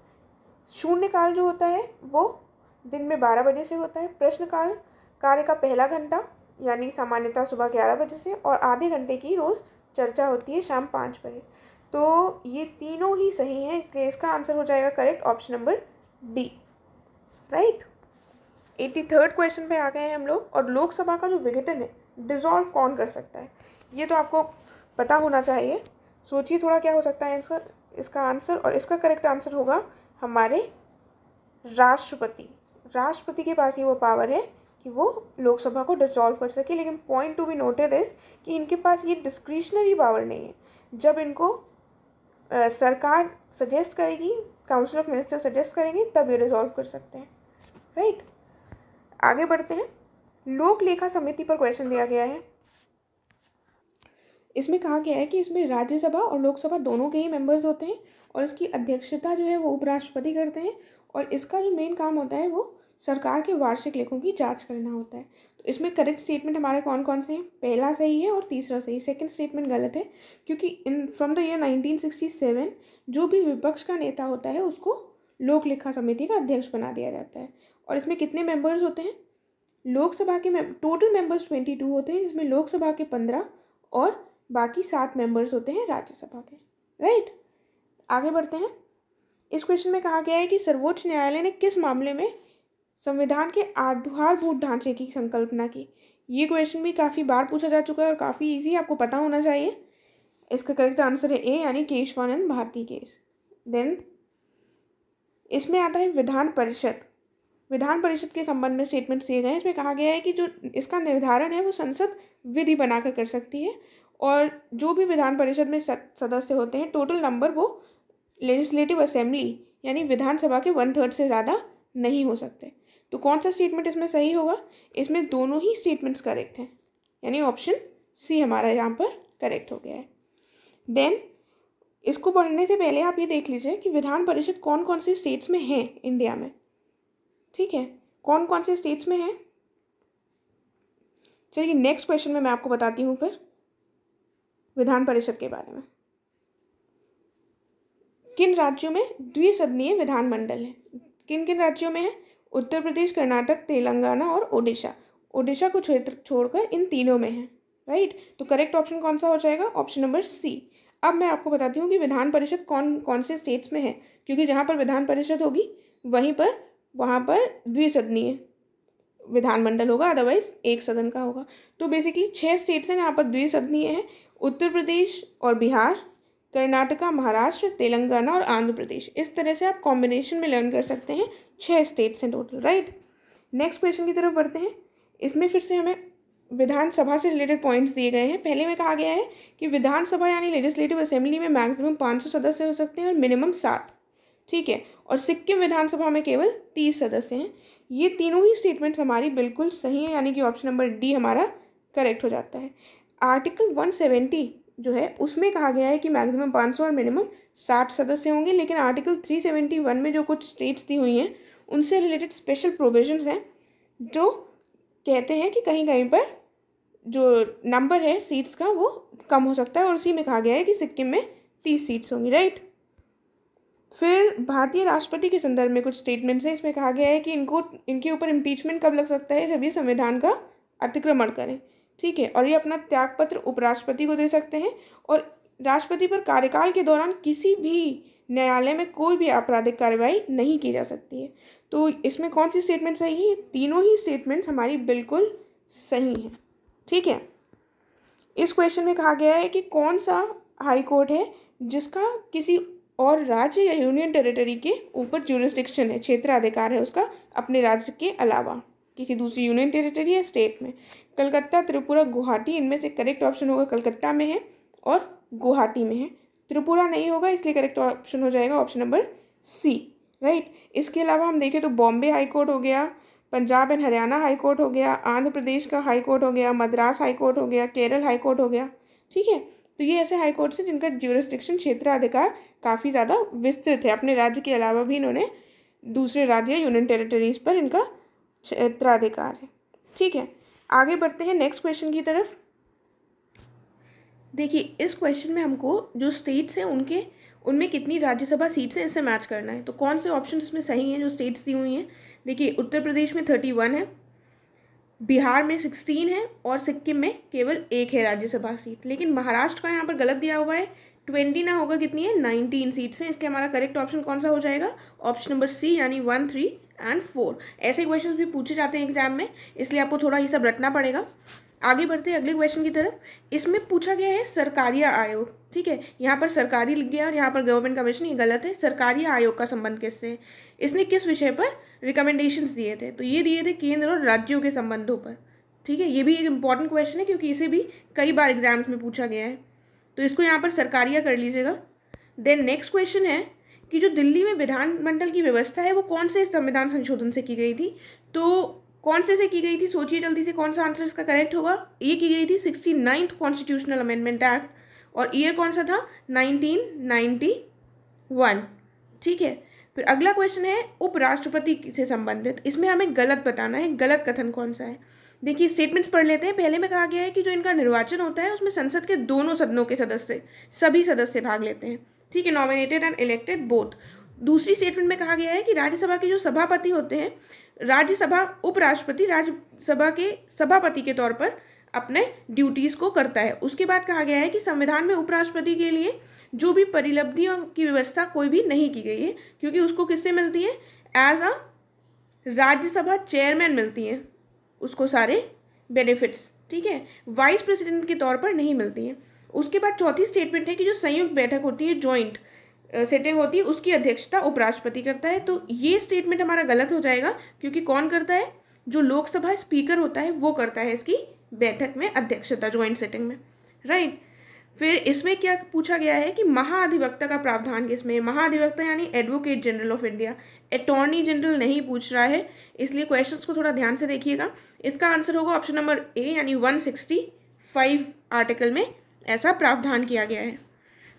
शून्यकाल जो होता है वो दिन में बारह बजे से होता है प्रश्नकाल कार्य का पहला घंटा यानी सामान्यतः सुबह ग्यारह बजे से और आधे घंटे की रोज़ चर्चा होती है शाम पाँच बजे तो ये तीनों ही सही हैं इसलिए इसका आंसर हो जाएगा correct option number D right eighty third question पे आ गए हैं हम लोग और लोकसभा का जो विघटन है डिजॉल्व कौन कर सकता है ये तो आपको पता होना चाहिए सोचिए थोड़ा क्या हो सकता है इसका इसका आंसर और इसका करेक्ट आंसर होगा हमारे राष्ट्रपति राष्ट्रपति के पास ही वो पावर है कि वो लोकसभा को डिसॉल्व कर सके लेकिन point to be noted is कि इनके पास ये डिस्क्रिशनरी पावर नहीं है जब इनको आ, सरकार सजेस्ट करेगी काउंसिल ऑफ मिनिस्टर सजेस्ट करेंगे तब ये रिजॉल्व कर सकते हैं राइट right? आगे बढ़ते हैं लोक लेखा समिति पर क्वेश्चन दिया गया है इसमें कहा गया है कि इसमें राज्यसभा और लोकसभा दोनों के ही मेंबर्स होते हैं और इसकी अध्यक्षता जो है वो उपराष्ट्रपति करते हैं और इसका जो मेन काम होता है वो सरकार के वार्षिक लेखों की जांच करना होता है तो इसमें करेक्ट स्टेटमेंट हमारे कौन कौन से हैं पहला सही है और तीसरा सही सेकंड स्टेटमेंट गलत है क्योंकि in from the year seven जो भी विपक्ष का नेता होता है उसको लोक लेखा समिति का अध्यक्ष बना दिया जाता है और इसमें कितने मेंबर्स होते हैं लोकसभा के में, टोटल मेंबर्स ट्वेंटी टू होते हैं जिसमें लोकसभा के पंद्रह और बाकी सात मेंबर्स होते हैं राज्यसभा के राइट आगे बढ़ते हैं इस क्वेश्चन में कहा गया है कि सर्वोच्च न्यायालय ने किस मामले में संविधान के आधारभूत ढांचे की संकल्पना की ये क्वेश्चन भी काफ़ी बार पूछा जा चुका है और काफ़ी ईजी आपको पता होना चाहिए इसका करेक्ट आंसर है ए यानी केशवानंद भारती केस देन इसमें आता है विधान परिषद विधान परिषद के संबंध में स्टेटमेंट्स दिए गए हैं इसमें कहा गया है कि जो इसका निर्धारण है वो संसद विधि बनाकर कर सकती है और जो भी विधान परिषद में सदस्य होते हैं टोटल नंबर वो लेजिस्लेटिव असेंबली यानी विधानसभा के वन थर्ड से ज़्यादा नहीं हो सकते तो कौन सा स्टेटमेंट इसमें सही होगा इसमें दोनों ही स्टेटमेंट्स करेक्ट हैं यानी ऑप्शन सी हमारा यहाँ पर करेक्ट हो गया है देन इसको पढ़ने से पहले आप ये देख लीजिए कि विधान परिषद कौन कौन से स्टेट्स में हैं इंडिया में ठीक है कौन कौन से स्टेट्स में है चलिए नेक्स्ट क्वेश्चन में मैं आपको बताती हूँ फिर विधान परिषद के बारे में किन राज्यों में द्विसदनीय विधानमंडल है किन किन राज्यों में है उत्तर प्रदेश कर्नाटक तेलंगाना और ओडिशा ओडिशा को क्षेत्र छोड़कर इन तीनों में है राइट तो करेक्ट ऑप्शन कौन सा हो जाएगा ऑप्शन नंबर सी अब मैं आपको बताती हूँ कि विधान परिषद कौन कौन से स्टेट्स में है क्योंकि जहाँ पर विधान परिषद होगी वहीं पर वहाँ पर द्विसदनीय विधानमंडल होगा अदरवाइज एक सदन का होगा तो बेसिकली छः स्टेट्स हैं जहाँ पर द्विसदनीय है उत्तर प्रदेश और बिहार कर्नाटका महाराष्ट्र तेलंगाना और आंध्र प्रदेश इस तरह से आप कॉम्बिनेशन में लर्न कर सकते हैं छः स्टेट्स हैं टोटल राइट नेक्स्ट क्वेश्चन की तरफ बढ़ते हैं इसमें फिर से हमें विधानसभा से रिलेटेड पॉइंट्स दिए गए हैं पहले में कहा गया है कि विधानसभा यानी लेजिस्लेटिव असेंबली में मैक्सिमम पाँच सौ सदस्य हो सकते हैं और मिनिमम सात ठीक है और सिक्किम विधानसभा में केवल तीस सदस्य हैं ये तीनों ही स्टेटमेंट्स हमारी बिल्कुल सही है यानी कि ऑप्शन नंबर डी हमारा करेक्ट हो जाता है आर्टिकल वन सेवेंटी जो है उसमें कहा गया है कि मैक्सिमम पाँच सौ और मिनिमम साठ सदस्य होंगे लेकिन आर्टिकल थ्री सेवेंटी वन में जो कुछ स्टेट्स दी हुई हैं उनसे रिलेटेड स्पेशल प्रोविजन्स हैं जो कहते हैं कि कहीं कहीं पर जो नंबर है सीट्स का वो कम हो सकता है और उसी में कहा गया है कि सिक्किम में तीस सीट्स होंगी राइट फिर भारतीय राष्ट्रपति के संदर्भ में कुछ स्टेटमेंट्स हैं इसमें कहा गया है कि इनको इनके ऊपर इम्पीचमेंट कब लग सकता है जब ये संविधान का अतिक्रमण करें ठीक है और ये अपना त्यागपत्र उपराष्ट्रपति को दे सकते हैं और राष्ट्रपति पर कार्यकाल के दौरान किसी भी न्यायालय में कोई भी आपराधिक कार्रवाई नहीं की जा सकती है तो इसमें कौन सी स्टेटमेंट सही है तीनों ही स्टेटमेंट्स हमारी बिल्कुल सही हैं ठीक है इस क्वेश्चन में कहा गया है कि कौन सा हाई कोर्ट है जिसका किसी और राज्य या यूनियन टेरिटरी के ऊपर जूरिस्टिक्शन है क्षेत्राधिकार है उसका अपने राज्य के अलावा किसी दूसरी यूनियन टेरिटरी या स्टेट में कलकत्ता त्रिपुरा गुवाहाटी इनमें से करेक्ट ऑप्शन होगा कलकत्ता में है और गुवाहाटी में है त्रिपुरा नहीं होगा इसलिए करेक्ट ऑप्शन हो जाएगा ऑप्शन नंबर सी राइट इसके अलावा हम देखें तो बॉम्बे हाई कोर्ट हो गया Punjab and Haryana high court हो गया आंध्र प्रदेश का हाई कोर्ट हो गया मद्रास हाई कोर्ट हो गया केरल हाई कोर्ट हो गया ठीक है तो ये ऐसे हाई कोर्ट्स हैं जिनका ज्यूरिस्डिक्शन क्षेत्राधिकार काफ़ी ज़्यादा विस्तृत है अपने राज्य के अलावा भी इन्होंने दूसरे राज्य या यूनियन टेरिटरीज पर इनका क्षेत्राधिकार है ठीक है आगे बढ़ते हैं नेक्स्ट क्वेश्चन की तरफ देखिए इस क्वेश्चन में हमको जो स्टेट्स हैं उनके उनमें कितनी राज्यसभा सीट्स हैं इससे मैच करना है तो कौन से ऑप्शन इसमें सही हैं जो स्टेट्स दी हुई हैं देखिए उत्तर प्रदेश में थर्टी वन है बिहार में सिक्सटीन है और सिक्किम में केवल एक है राज्यसभा सीट लेकिन महाराष्ट्र का यहाँ पर गलत दिया हुआ है ट्वेंटी ना होकर कितनी है नाइनटीन सीट्स हैं इसके हमारा करेक्ट ऑप्शन कौन सा हो जाएगा ऑप्शन नंबर सी यानी वन थ्री एंड फोर ऐसे क्वेश्चंस भी पूछे जाते हैं एग्जाम में इसलिए आपको थोड़ा ये सब रटना पड़ेगा आगे बढ़ते हैं अगले क्वेश्चन की तरफ इसमें पूछा गया है सरकारी आयोग ठीक है यहाँ पर सरकारी लिख गया और यहाँ पर गवर्नमेंट कमीशन ये गलत है सरकारी आयोग का संबंध किससे है इसने किस विषय पर रिकमेंडेशंस दिए थे तो ये दिए थे केंद्र और राज्यों के संबंधों पर ठीक है ये भी एक इम्पॉर्टेंट क्वेश्चन है क्योंकि इसे भी कई बार एग्जाम्स में पूछा गया है तो इसको यहाँ पर सरकारियाँ कर लीजिएगा देन नेक्स्ट क्वेश्चन है कि जो दिल्ली में विधानमंडल की व्यवस्था है वो कौन से संविधान संशोधन से की गई थी तो कौन से से की गई थी सोचिए जल्दी से कौन सा आंसर इसका करेक्ट होगा ये की गई थी sixty ninth constitutional amendment act और ईयर कौन सा था नाइनटीन नाइन्टी वन ठीक है फिर अगला क्वेश्चन है उपराष्ट्रपति से संबंधित इसमें हमें गलत बताना है गलत कथन कौन सा है देखिए स्टेटमेंट्स पढ़ लेते हैं पहले में कहा गया है कि जो इनका निर्वाचन होता है उसमें संसद के दोनों सदनों के सदस्य सभी सदस्य भाग लेते हैं ठीक है नॉमिनेटेड एंड इलेक्टेड बोथ दूसरी स्टेटमेंट में कहा गया है कि राज्यसभा के जो सभापति होते हैं राज्यसभा उपराष्ट्रपति राज्यसभा के सभापति के तौर पर अपने ड्यूटीज़ को करता है उसके बाद कहा गया है कि संविधान में उपराष्ट्रपति के लिए जो भी परिलब्धियों की व्यवस्था कोई भी नहीं की गई है क्योंकि उसको किससे मिलती है एज अ राज्यसभा चेयरमैन मिलती हैं उसको सारे बेनिफिट्स ठीक है वाइस प्रेसिडेंट के तौर पर नहीं मिलती हैं उसके बाद चौथी स्टेटमेंट है कि जो संयुक्त बैठक होती है जॉइंट सेटिंग होती है उसकी अध्यक्षता उपराष्ट्रपति करता है तो ये स्टेटमेंट हमारा गलत हो जाएगा क्योंकि कौन करता है जो लोकसभा स्पीकर होता है वो करता है इसकी बैठक में अध्यक्षता ज्वाइंट सेटिंग में राइट right? फिर इसमें क्या पूछा गया है कि महाधिवक्ता का प्रावधान किसमें महाधिवक्ता यानी advocate general of India attorney general नहीं पूछ रहा है इसलिए क्वेश्चंस को थोड़ा ध्यान से देखिएगा इसका आंसर होगा ऑप्शन नंबर ए यानी वन सिक्सटी फाइव आर्टिकल में ऐसा प्रावधान किया गया है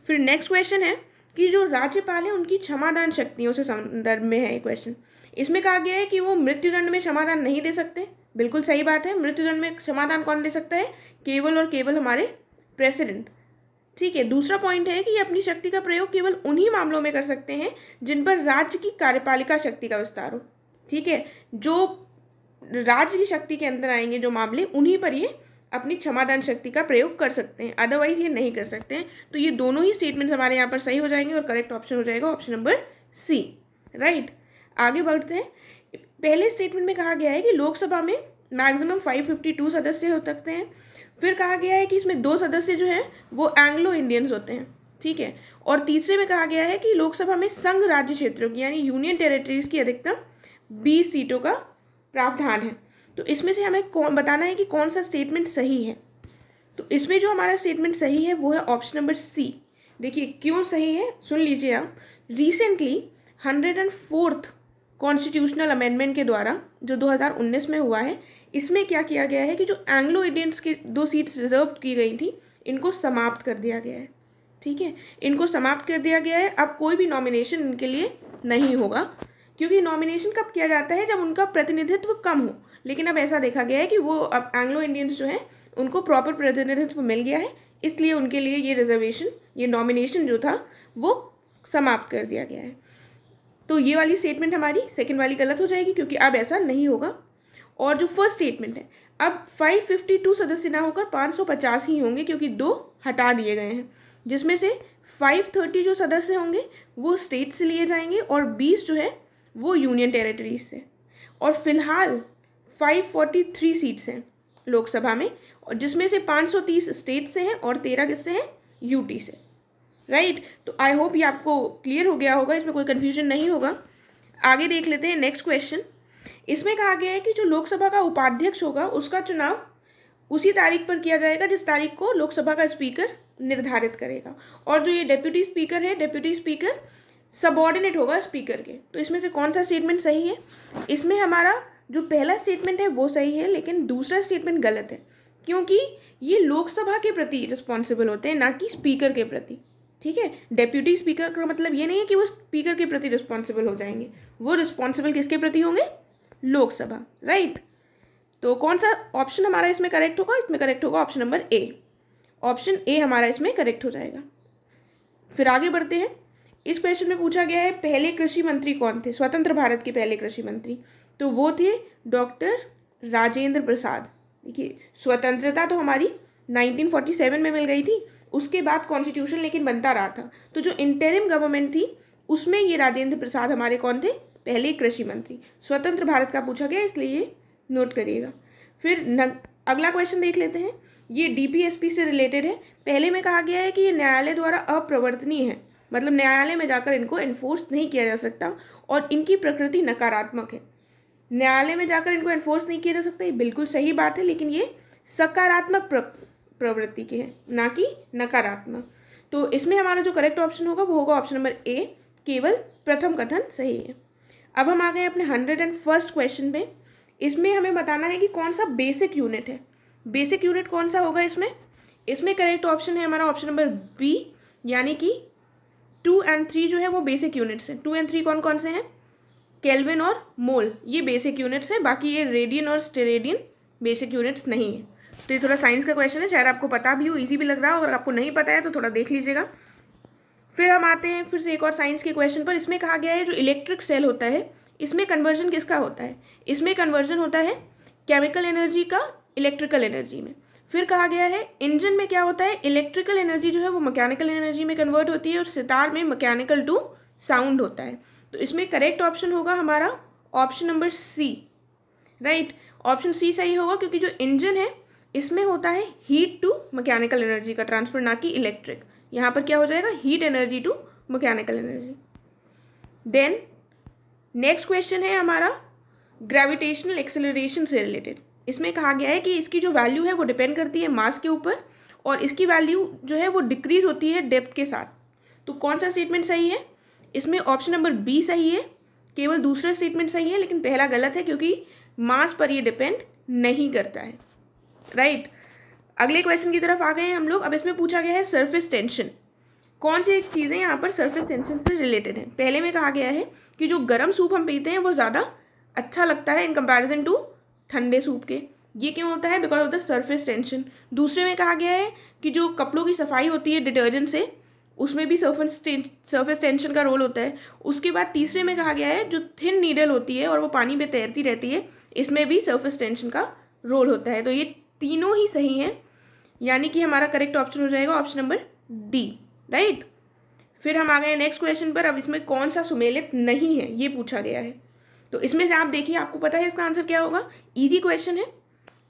फिर नेक्स्ट क्वेश्चन है कि जो राज्यपाल हैं उनकी क्षमादान शक्तियों से संदर्भ में है क्वेश्चन इसमें कहा गया है कि वो मृत्युदंड में क्षमादान नहीं दे सकते बिल्कुल सही बात है मृत्युदंड में क्षमादान कौन दे सकता है केवल और केवल हमारे प्रेसिडेंट ठीक है दूसरा पॉइंट है कि ये अपनी शक्ति का प्रयोग केवल उन्हीं मामलों में कर सकते हैं जिन पर राज्य की कार्यपालिका शक्ति का विस्तार हो ठीक है जो राज्य की शक्ति के अंदर आएंगे जो मामले उन्हीं पर ये अपनी क्षमादान शक्ति का प्रयोग कर सकते हैं अदरवाइज ये नहीं कर सकते हैं तो ये दोनों ही स्टेटमेंट्स हमारे यहाँ पर सही हो जाएंगे और करेक्ट ऑप्शन हो जाएगा ऑप्शन नंबर सी राइट आगे बढ़ते हैं पहले स्टेटमेंट में कहा गया है कि लोकसभा में मैक्सिमम 552 सदस्य हो सकते हैं फिर कहा गया है कि इसमें दो सदस्य जो हैं वो एंग्लो इंडियंस होते हैं ठीक है और तीसरे में कहा गया है कि लोकसभा में संघ राज्य क्षेत्रों की यानी यूनियन टेरिटरीज की अधिकतम बीस सीटों का प्रावधान है तो इसमें से हमें कौन बताना है कि कौन सा स्टेटमेंट सही है तो इसमें जो हमारा स्टेटमेंट सही है वो है ऑप्शन नंबर सी देखिए क्यों सही है सुन लीजिए आप recently hundred and fourth constitutional amendment के द्वारा जो 2019 में हुआ है इसमें क्या किया गया है कि जो एंग्लो इंडियंस की दो सीट्स रिजर्व की गई थी इनको समाप्त कर दिया गया है ठीक है इनको समाप्त कर दिया गया है अब कोई भी नॉमिनेशन इनके लिए नहीं होगा क्योंकि नॉमिनेशन कब किया जाता है जब उनका प्रतिनिधित्व कम हो लेकिन अब ऐसा देखा गया है कि वो अब एंग्लो इंडियंस जो हैं उनको प्रॉपर प्रतिनिधित्व मिल गया है इसलिए उनके लिए ये रिजर्वेशन ये नॉमिनेशन जो था वो समाप्त कर दिया गया है तो ये वाली स्टेटमेंट हमारी सेकेंड वाली गलत हो जाएगी क्योंकि अब ऐसा नहीं होगा और जो फर्स्ट स्टेटमेंट है अब 552 सदस्य ना होकर 550 ही होंगे क्योंकि दो हटा दिए गए हैं जिसमें से 530 जो सदस्य होंगे वो स्टेट से लिए जाएंगे और 20 जो है वो यूनियन टेरिटरीज से और फिलहाल 543 सीट्स हैं लोकसभा में और जिसमें से 530 स्टेट से हैं और 13 किससे हैं यूटी से राइट right? तो आई होप ये आपको क्लियर हो गया होगा इसमें कोई कन्फ्यूजन नहीं होगा आगे देख लेते हैं नेक्स्ट क्वेश्चन इसमें कहा गया है कि जो लोकसभा का उपाध्यक्ष होगा उसका चुनाव उसी तारीख पर किया जाएगा जिस तारीख को लोकसभा का स्पीकर निर्धारित करेगा और जो ये डेप्यूटी स्पीकर है डेप्यूटी स्पीकर सबॉर्डिनेट होगा स्पीकर के तो इसमें से कौन सा स्टेटमेंट सही है इसमें हमारा जो पहला स्टेटमेंट है वो सही है लेकिन दूसरा स्टेटमेंट गलत है क्योंकि ये लोकसभा के प्रति रिस्पॉन्सिबल होते हैं ना कि स्पीकर के प्रति ठीक है डेप्यूटी स्पीकर का मतलब ये नहीं है कि वो स्पीकर के प्रति रिस्पॉन्सिबल हो जाएंगे वो रिस्पॉन्सिबल किसके प्रति होंगे लोकसभा राइट तो कौन सा ऑप्शन हमारा इसमें करेक्ट होगा इसमें करेक्ट होगा option number A option A हमारा इसमें करेक्ट हो जाएगा फिर आगे बढ़ते हैं इस क्वेश्चन में पूछा गया है पहले कृषि मंत्री कौन थे स्वतंत्र भारत के पहले कृषि मंत्री तो वो थे डॉक्टर राजेंद्र प्रसाद देखिए स्वतंत्रता तो हमारी 1947 में मिल गई थी उसके बाद कॉन्स्टिट्यूशन लेकिन बनता रहा था तो जो इंटरिम गवर्नमेंट थी उसमें ये राजेंद्र प्रसाद हमारे कौन थे पहले कृषि मंत्री स्वतंत्र भारत का पूछा गया इसलिए ये नोट करिएगा फिर अगला क्वेश्चन देख लेते हैं ये डीपीएसपी से रिलेटेड है पहले में कहा गया है कि ये न्यायालय द्वारा अप्रवर्तनीय है मतलब न्यायालय में जाकर इनको एनफोर्स नहीं किया जा सकता और इनकी प्रकृति नकारात्मक है न्यायालय में जाकर इनको एनफोर्स नहीं किया जा सकता ये बिल्कुल सही बात है लेकिन ये सकारात्मक प्रवृत्ति की है ना कि नकारात्मक तो इसमें हमारा जो करेक्ट ऑप्शन होगा वो होगा ऑप्शन नंबर ए केवल प्रथम कथन सही है अब हम आ गए अपने हंड्रेड एंड फर्स्ट क्वेश्चन में इसमें हमें बताना है कि कौन सा बेसिक यूनिट है बेसिक यूनिट कौन सा होगा इसमें इसमें करेक्ट ऑप्शन है हमारा ऑप्शन नंबर बी यानी कि टू एंड थ्री जो है वो बेसिक यूनिट्स हैं टू एंड थ्री कौन कौन से हैं केल्विन और मोल ये बेसिक यूनिट्स हैं बाकी ये रेडियन और स्टेरेडियन बेसिक यूनिट्स नहीं है तो ये थोड़ा साइंस का क्वेश्चन है शायद आपको पता भी हो ईजी भी लग रहा हो अगर आपको नहीं पता है तो थोड़ा देख लीजिएगा फिर हम आते हैं फिर से एक और साइंस के क्वेश्चन पर इसमें कहा गया है जो इलेक्ट्रिक सेल होता है इसमें कन्वर्जन किसका होता है इसमें कन्वर्जन होता है केमिकल एनर्जी का इलेक्ट्रिकल एनर्जी में फिर कहा गया है इंजन में क्या होता है इलेक्ट्रिकल एनर्जी जो है वो मैकेनिकल एनर्जी में कन्वर्ट होती है और सितार में मैकेनिकल टू साउंड होता है तो इसमें करेक्ट ऑप्शन होगा हमारा option number C right option C सही होगा क्योंकि जो इंजन है इसमें होता है हीट टू मैकेनिकल एनर्जी का ट्रांसफर ना कि इलेक्ट्रिक यहाँ पर क्या हो जाएगा heat energy to mechanical energy then next question है हमारा ग्रेविटेशनल एक्सेलरेशन से रिलेटेड इसमें कहा गया है कि इसकी जो वैल्यू है वो डिपेंड करती है मास के ऊपर और इसकी वैल्यू जो है वो डिक्रीज होती है डेप्थ के साथ तो कौन सा स्टेटमेंट सही है इसमें ऑप्शन नंबर बी सही है केवल दूसरा स्टेटमेंट सही है लेकिन पहला गलत है क्योंकि मास पर ये डिपेंड नहीं करता है राइट right? अगले क्वेश्चन की तरफ आ गए हैं हम लोग अब इसमें पूछा गया है सरफेस टेंशन कौन सी चीज़ें यहाँ पर सरफेस टेंशन से रिलेटेड हैं पहले में कहा गया है कि जो गर्म सूप हम पीते हैं वो ज़्यादा अच्छा लगता है इन कंपैरिजन टू ठंडे सूप के ये क्यों होता है because of the surface tension दूसरे में कहा गया है कि जो कपड़ों की सफाई होती है डिटर्जेंट से उसमें भी सर्फेस सर्फेस टेंशन का रोल होता है उसके बाद तीसरे में कहा गया है जो थिन नीडल होती है और वो पानी में तैरती रहती है इसमें भी सर्फेस टेंशन का रोल होता है तो ये तीनों ही सही हैं यानी कि हमारा करेक्ट ऑप्शन हो जाएगा ऑप्शन नंबर डी राइट फिर हम आ गए नेक्स्ट क्वेश्चन पर अब इसमें कौन सा सुमेलित नहीं है ये पूछा गया है तो इसमें से आप देखिए आपको पता है इसका आंसर क्या होगा ईजी क्वेश्चन है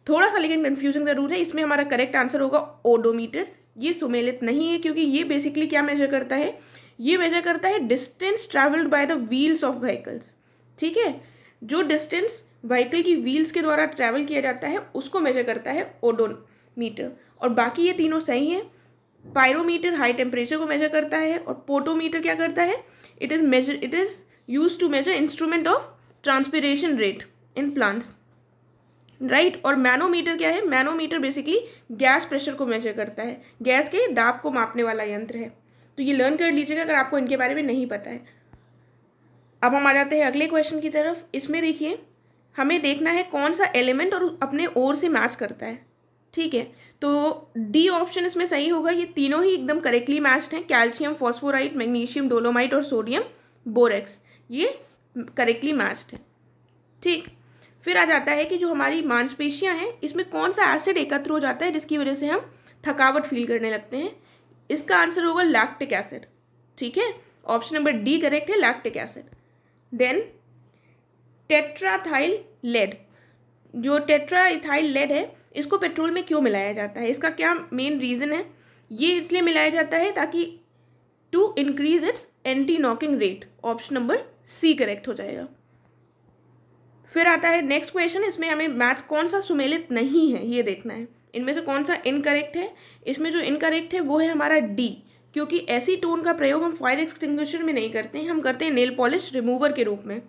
थोड़ा सा लेकिन कन्फ्यूजन जरूर है इसमें हमारा करेक्ट आंसर होगा ओडोमीटर ये सुमेलित नहीं है क्योंकि ये बेसिकली क्या मेजर करता है ये मेजर करता है distance travelled by the wheels of vehicles ठीक है जो डिस्टेंस व्हीकल की व्हील्स के द्वारा ट्रैवल किया जाता है उसको मेजर करता है ओडोमीटर और बाकी ये तीनों सही हैं पायरोमीटर हाई टेम्परेचर को मेजर करता है और पोटोमीटर क्या करता है it is measure it is use to measure instrument of transpiration rate in plants right और मैनोमीटर क्या है मैनोमीटर बेसिकली गैस प्रेशर को मेजर करता है गैस के दाब को मापने वाला यंत्र है तो ये लर्न कर लीजिएगा अगर आपको इनके बारे में नहीं पता है अब हम आ जाते हैं अगले क्वेश्चन की तरफ इसमें देखिए हमें देखना है कौन सा एलिमेंट और अपने ओर से मैच करता है ठीक है तो डी ऑप्शन इसमें सही होगा ये तीनों ही एकदम करेक्टली मैच्ड हैं कैल्शियम फॉस्फोराइट मैग्नीशियम डोलोमाइट और सोडियम बोरेक्स ये करेक्टली मैच्ड है ठीक फिर आ जाता है कि जो हमारी मांसपेशियां हैं इसमें कौन सा एसिड एकत्र हो जाता है जिसकी वजह से हम थकावट फील करने लगते हैं इसका आंसर होगा लैक्टिक एसिड ठीक है ऑप्शन नंबर डी करेक्ट है lactic acid then tetraethyl lead जो टेट्राइथाइल लेड है इसको पेट्रोल में क्यों मिलाया जाता है इसका क्या मेन रीज़न है ये इसलिए मिलाया जाता है ताकि to increase its anti knocking rate option number C correct हो जाएगा फिर आता है नेक्स्ट क्वेश्चन इसमें हमें मैथ कौन सा सुमेलित नहीं है ये देखना है इनमें से कौन सा इनकरेक्ट है इसमें जो इनकरेक्ट है वो है हमारा डी क्योंकि ऐसी टोन का प्रयोग हम फायर एक्सटिंग्विशर में नहीं करते हैं हम करते हैं नेल पॉलिश रिमूवर के रूप में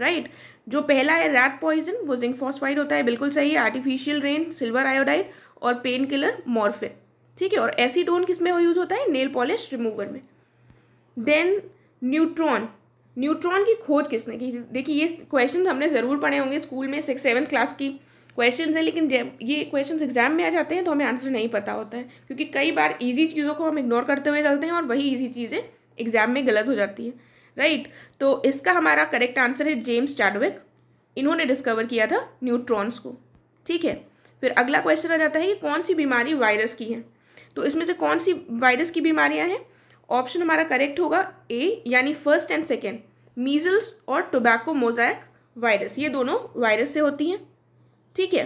राइट right? जो पहला है रैट पॉइजन वो जिंक फॉस्फाइड होता है बिल्कुल सही है आर्टिफिशियल रेन सिल्वर आयोडाइड और पेन किलर मॉर्फिन ठीक है और एसीटोन किस में यूज़ होता है नेल पॉलिश रिमूवर में देन न्यूट्रॉन न्यूट्रॉन की खोज किसने की देखिए ये क्वेश्चन हमने ज़रूर पढ़े होंगे स्कूल में सिक्स सेवन्थ क्लास की क्वेश्चन है लेकिन जब ये क्वेश्चन एग्जाम में आ जाते हैं तो हमें आंसर नहीं पता होता है क्योंकि कई बार ईजी चीज़ों को हम इग्नोर करते हुए चलते हैं और वही ईजी चीज़ें एग्जाम में गलत हो जाती हैं राइट तो इसका हमारा करेक्ट आंसर है जेम्स चैडविक इन्होंने डिस्कवर किया था न्यूट्रॉन्स को ठीक है फिर अगला क्वेश्चन आ जाता है कि कौन सी बीमारी वायरस की है तो इसमें से कौन सी वायरस की बीमारियां हैं ऑप्शन हमारा करेक्ट होगा ए यानी फर्स्ट एंड सेकेंड मीजल्स और टोबैको मोजैक वायरस ये दोनों वायरस से होती हैं ठीक है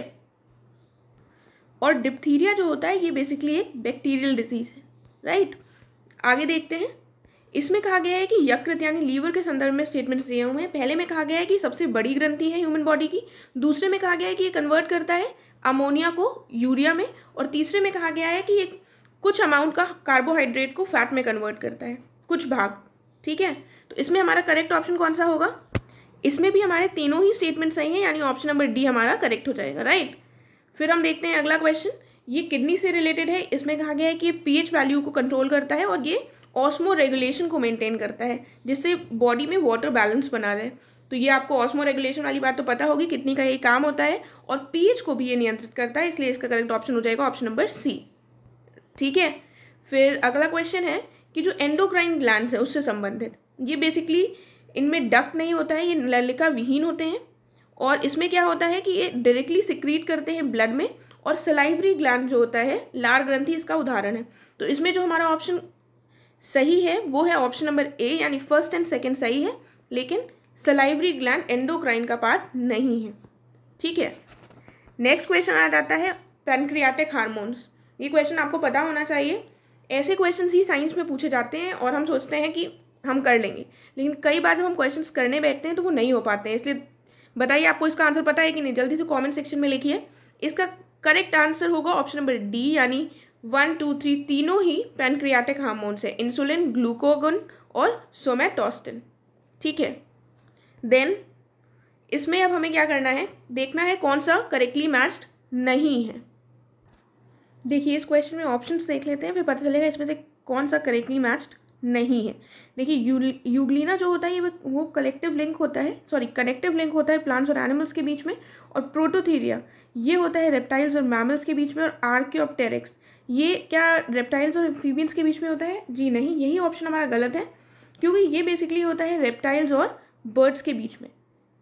और डिप्थीरिया जो होता है ये बेसिकली एक बैक्टीरियल डिजीज़ है राइट आगे देखते हैं इसमें कहा गया है कि यकृत यानी लीवर के संदर्भ में स्टेटमेंट्स दिए हुए हैं पहले में कहा गया है कि सबसे बड़ी ग्रंथि है ह्यूमन बॉडी की दूसरे में कहा गया है कि ये कन्वर्ट करता है अमोनिया को यूरिया में और तीसरे में कहा गया है कि ये कुछ अमाउंट का कार्बोहाइड्रेट को फैट में कन्वर्ट करता है कुछ भाग ठीक है तो इसमें हमारा करेक्ट ऑप्शन कौन सा होगा इसमें भी हमारे तीनों ही स्टेटमेंट सही हैं यानी ऑप्शन नंबर डी हमारा करेक्ट हो जाएगा राइट फिर हम देखते हैं अगला क्वेश्चन ये किडनी से रिलेटेड है इसमें कहा गया है कि ये पीएच वैल्यू को कंट्रोल करता है और ये ऑस्मो रेगुलेशन को मेंटेन करता है जिससे बॉडी में वाटर बैलेंस बना रहे तो ये आपको ऑस्मो रेगुलेशन वाली बात तो पता होगी किडनी का ये काम होता है और पीएच को भी ये नियंत्रित करता है इसलिए इसका करेक्ट ऑप्शन हो जाएगा ऑप्शन नंबर सी ठीक है फिर अगला क्वेश्चन है कि जो एंडोक्राइन ग्लैंड है उससे संबंधित ये बेसिकली इनमें डक नहीं होता है ये नलिका विहीन होते हैं और इसमें क्या होता है कि ये डायरेक्टली सिक्रीट करते हैं ब्लड में और सलाइवरी ग्लैंड जो होता है लार ग्रंथी इसका उदाहरण है तो इसमें जो हमारा ऑप्शन सही है वो है ऑप्शन नंबर ए यानी फर्स्ट एंड सेकेंड सही है लेकिन सलाइवरी ग्लैंड एंडोक्राइन का पार्ट नहीं है ठीक है नेक्स्ट क्वेश्चन आ जाता है पेनक्रियाटिक हार्मोन्स ये क्वेश्चन आपको पता होना चाहिए ऐसे क्वेश्चन ही साइंस में पूछे जाते हैं और हम सोचते हैं कि हम कर लेंगे लेकिन कई बार जब हम क्वेश्चन करने बैठते हैं तो वो नहीं हो पाते हैं इसलिए बताइए आपको इसका आंसर पता है कि नहीं जल्दी से कमेंट सेक्शन में लिखिए इसका करेक्ट आंसर होगा ऑप्शन नंबर डी यानी वन टू थ्री तीनों ही पेनक्रियाटिक हार्मोन्स है इंसुलिन ग्लूकोगन और सोमेटोस्टिन ठीक है देन इसमें अब हमें क्या करना है देखना है कौन सा करेक्टली मैच्ड नहीं है देखिए इस क्वेश्चन में ऑप्शंस देख लेते हैं फिर पता चलेगा इसमें से कौन सा करेक्टली मैच्ड नहीं है देखिए यू, यूग्लिना जो होता है ये वो कलेक्टिव लिंक होता है सॉरी कनेक्टिव लिंक होता है प्लांट्स और एनिमल्स के बीच में और प्रोटोथीरिया ये होता है रेप्टाइल्स और मैमल्स के बीच में और आर्क्योप्टेरिक्स ये क्या रेप्टाइल्स और एम्फीबियंस के बीच में होता है जी नहीं यही ऑप्शन हमारा गलत है क्योंकि ये बेसिकली होता है रेप्टाइल्स और बर्ड्स के बीच में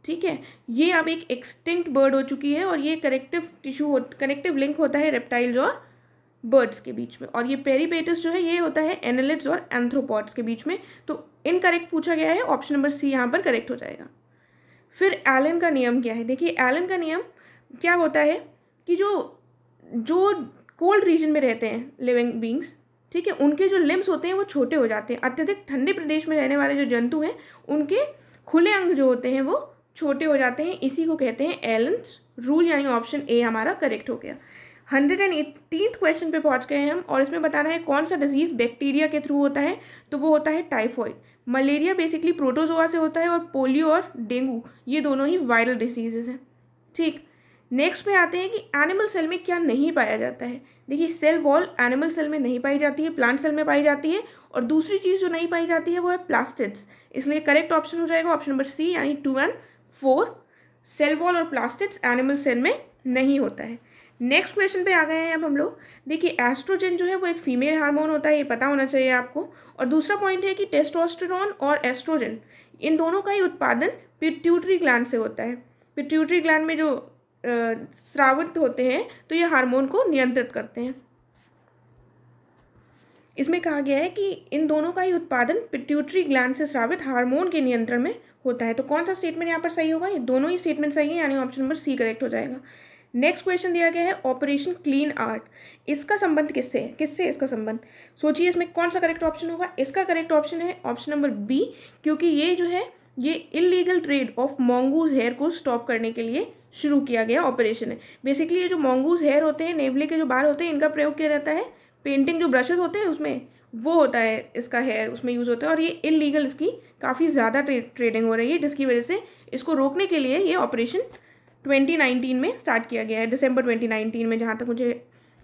ठीक है ये अब एक एक्सटिंक्ट बर्ड हो चुकी है और ये करेक्टिव टिश्यू हो कनेक्टिव लिंक होता है रेप्टाइल्स और बर्ड्स के बीच में और ये पेरीपेटिस जो है ये होता है एनलिट्स और एंथ्रोपॉड्स के बीच में तो इनकरेक्ट पूछा गया है ऑप्शन नंबर सी यहाँ पर करेक्ट हो जाएगा फिर एलन का नियम क्या है देखिए एलन का नियम क्या होता है कि जो जो कोल्ड रीजन में रहते हैं लिविंग बींग्स ठीक है उनके जो लिम्स होते हैं वो छोटे हो जाते हैं अत्यधिक ठंडे प्रदेश में रहने वाले जो जंतु हैं उनके खुले अंग जो होते हैं वो छोटे हो जाते हैं इसी को कहते हैं एलेंस रूल यानी ऑप्शन ए हमारा करेक्ट हो गया हंड्रेड एंड एटीन क्वेश्चन पे पहुंच गए हैं हम और इसमें बताना है कौन सा डिजीज़ बैक्टीरिया के थ्रू होता है तो वो होता है टाइफॉइड मलेरिया बेसिकली प्रोटोजोआ से होता है और पोलियो और डेंगू ये दोनों ही वायरल डिजीजेज हैं ठीक नेक्स्ट में आते हैं कि एनिमल सेल में क्या नहीं पाया जाता है देखिए सेल वॉल एनिमल सेल में नहीं पाई जाती है प्लांट सेल में पाई जाती है और दूसरी चीज़ जो नहीं पाई जाती है वो है प्लास्टिड्स इसलिए करेक्ट ऑप्शन हो जाएगा ऑप्शन नंबर सी यानी two and four cell wall और प्लास्टिड्स एनिमल सेल में नहीं होता है नेक्स्ट क्वेश्चन पे आ गए हैं अब हम लोग देखिए एस्ट्रोजन जो है वो एक फीमेल हार्मोन होता है ये पता होना चाहिए आपको और दूसरा पॉइंट है कि टेस्टोस्टेरोन और एस्ट्रोजन इन दोनों का ही उत्पादन पिट्यूटरी ग्लैंड से होता है पिट्यूटरी ग्लैंड में जो स्रावित होते हैं तो ये हार्मोन को नियंत्रित करते हैं इसमें कहा गया है कि इन दोनों का ही उत्पादन पिट्यूटरी ग्लैंड से स्रावित हार्मोन के नियंत्रण में होता है तो कौन सा स्टेटमेंट यहाँ पर सही होगा ये दोनों ही स्टेटमेंट सही है यानी ऑप्शन नंबर सी करेक्ट हो जाएगा नेक्स्ट क्वेश्चन दिया गया है ऑपरेशन क्लीन आर्ट इसका संबंध किससे है किससे इसका संबंध सोचिए इसमें कौन सा करेक्ट ऑप्शन होगा इसका करेक्ट ऑप्शन है ऑप्शन नंबर बी क्योंकि ये जो है ये illegal trade of mongoose hair को स्टॉप करने के लिए शुरू किया गया ऑपरेशन है बेसिकली ये जो मोंगूज हेयर होते हैं नेवले के जो बाल होते हैं इनका प्रयोग किया जाता है पेंटिंग जो ब्रशेज होते हैं उसमें वो होता है इसका हेयर उसमें यूज़ होता है और ये इलीगल इसकी काफ़ी ज़्यादा ट्रे, ट्रेडिंग हो रही है जिसकी वजह से इसको रोकने के लिए ये ऑपरेशन 2019 में स्टार्ट किया गया है दिसंबर 2019 में जहाँ तक मुझे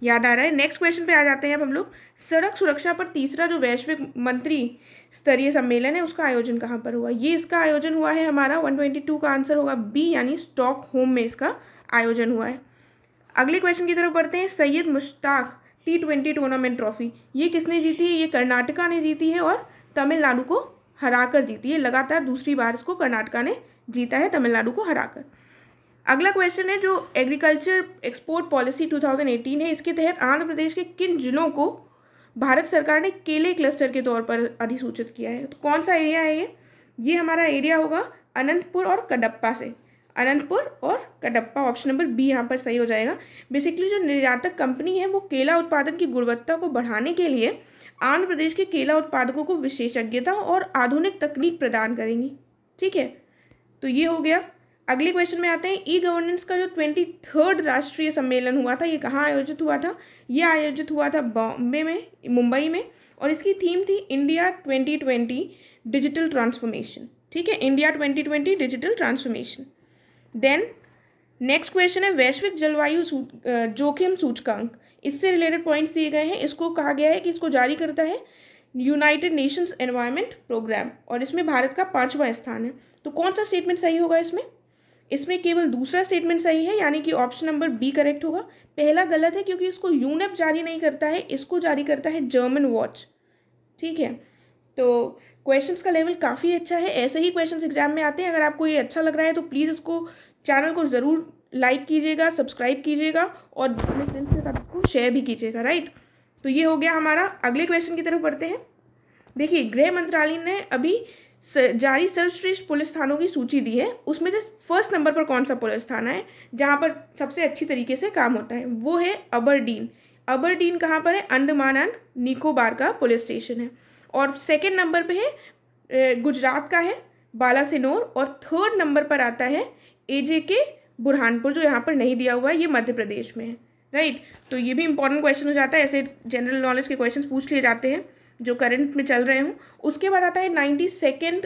याद आ रहा है नेक्स्ट क्वेश्चन पे आ जाते हैं अब हम लोग सड़क सुरक्षा पर तीसरा जो वैश्विक मंत्री स्तरीय सम्मेलन है उसका आयोजन कहाँ पर हुआ ये इसका आयोजन हुआ है हमारा 122 का आंसर होगा बी यानी स्टॉक होम में इसका आयोजन हुआ है अगले क्वेश्चन की तरफ बढ़ते हैं Syed Mushtaq T twenty tournament trophy ये किसने जीती है ये कर्नाटका ने जीती है और तमिलनाडु को हरा जीती है लगातार दूसरी बार इसको कर्नाटका ने जीता है तमिलनाडु को हराकर अगला क्वेश्चन है जो एग्रीकल्चर एक्सपोर्ट पॉलिसी 2018 है इसके तहत आंध्र प्रदेश के किन जिलों को भारत सरकार ने केले क्लस्टर के तौर पर अधिसूचित किया है तो कौन सा एरिया है ये ये हमारा एरिया होगा अनंतपुर और कडप्पा से अनंतपुर और कडप्पा ऑप्शन नंबर बी यहाँ पर सही हो जाएगा बेसिकली जो निर्यातक कंपनी है वो केला उत्पादन की गुणवत्ता को बढ़ाने के लिए आंध्र प्रदेश के केला उत्पादकों को विशेषज्ञता और आधुनिक तकनीक प्रदान करेंगी ठीक है तो ये हो गया अगले क्वेश्चन में आते हैं ई गवर्नेंस का जो ट्वेंटी थर्ड राष्ट्रीय सम्मेलन हुआ था ये कहाँ आयोजित हुआ था ये आयोजित हुआ था बॉम्बे में मुंबई में और इसकी थीम थी India twenty twenty digital transformation ठीक है India twenty twenty digital transformation then next question है वैश्विक जलवायु जोखिम सूचकांक इससे रिलेटेड पॉइंट्स दिए गए हैं इसको कहा गया है कि इसको जारी करता है यूनाइटेड नेशंस एनवायरनमेंट प्रोग्राम और इसमें भारत का पांचवा स्थान है तो कौन सा स्टेटमेंट सही होगा इसमें इसमें केवल दूसरा स्टेटमेंट सही है यानी कि ऑप्शन नंबर बी करेक्ट होगा पहला गलत है क्योंकि इसको यूनेप जारी नहीं करता है इसको जारी करता है जर्मन वॉच ठीक है तो क्वेश्चंस का लेवल काफ़ी अच्छा है ऐसे ही क्वेश्चंस एग्जाम में आते हैं अगर आपको ये अच्छा लग रहा है तो प्लीज़ इसको चैनल को ज़रूर लाइक कीजिएगा सब्सक्राइब कीजिएगा और अपने फ्रेंड्स के साथ इसको शेयर भी कीजिएगा राइट तो ये हो गया हमारा अगले क्वेश्चन की तरफ पढ़ते हैं देखिए गृह मंत्रालय ने अभी जारी सर्वश्रेष्ठ पुलिस थानों की सूची दी है उसमें से फर्स्ट नंबर पर कौन सा पुलिस थाना है जहाँ पर सबसे अच्छी तरीके से काम होता है वो है अबरडीन अबरडीन कहाँ पर है अंडमान एंड निकोबार का पुलिस स्टेशन है और सेकेंड नंबर पर है गुजरात का है बालासिनोर और थर्ड नंबर पर आता है एजे के बुरहानपुर जो यहाँ पर नहीं दिया हुआ है ये मध्य प्रदेश में है राइट तो ये भी इंपॉर्टेंट क्वेश्चन हो जाता है ऐसे जनरल नॉलेज के क्वेश्चन पूछ लिए जाते हैं जो करंट में चल रहे हूँ उसके बाद आता है नाइन्टी सेकेंड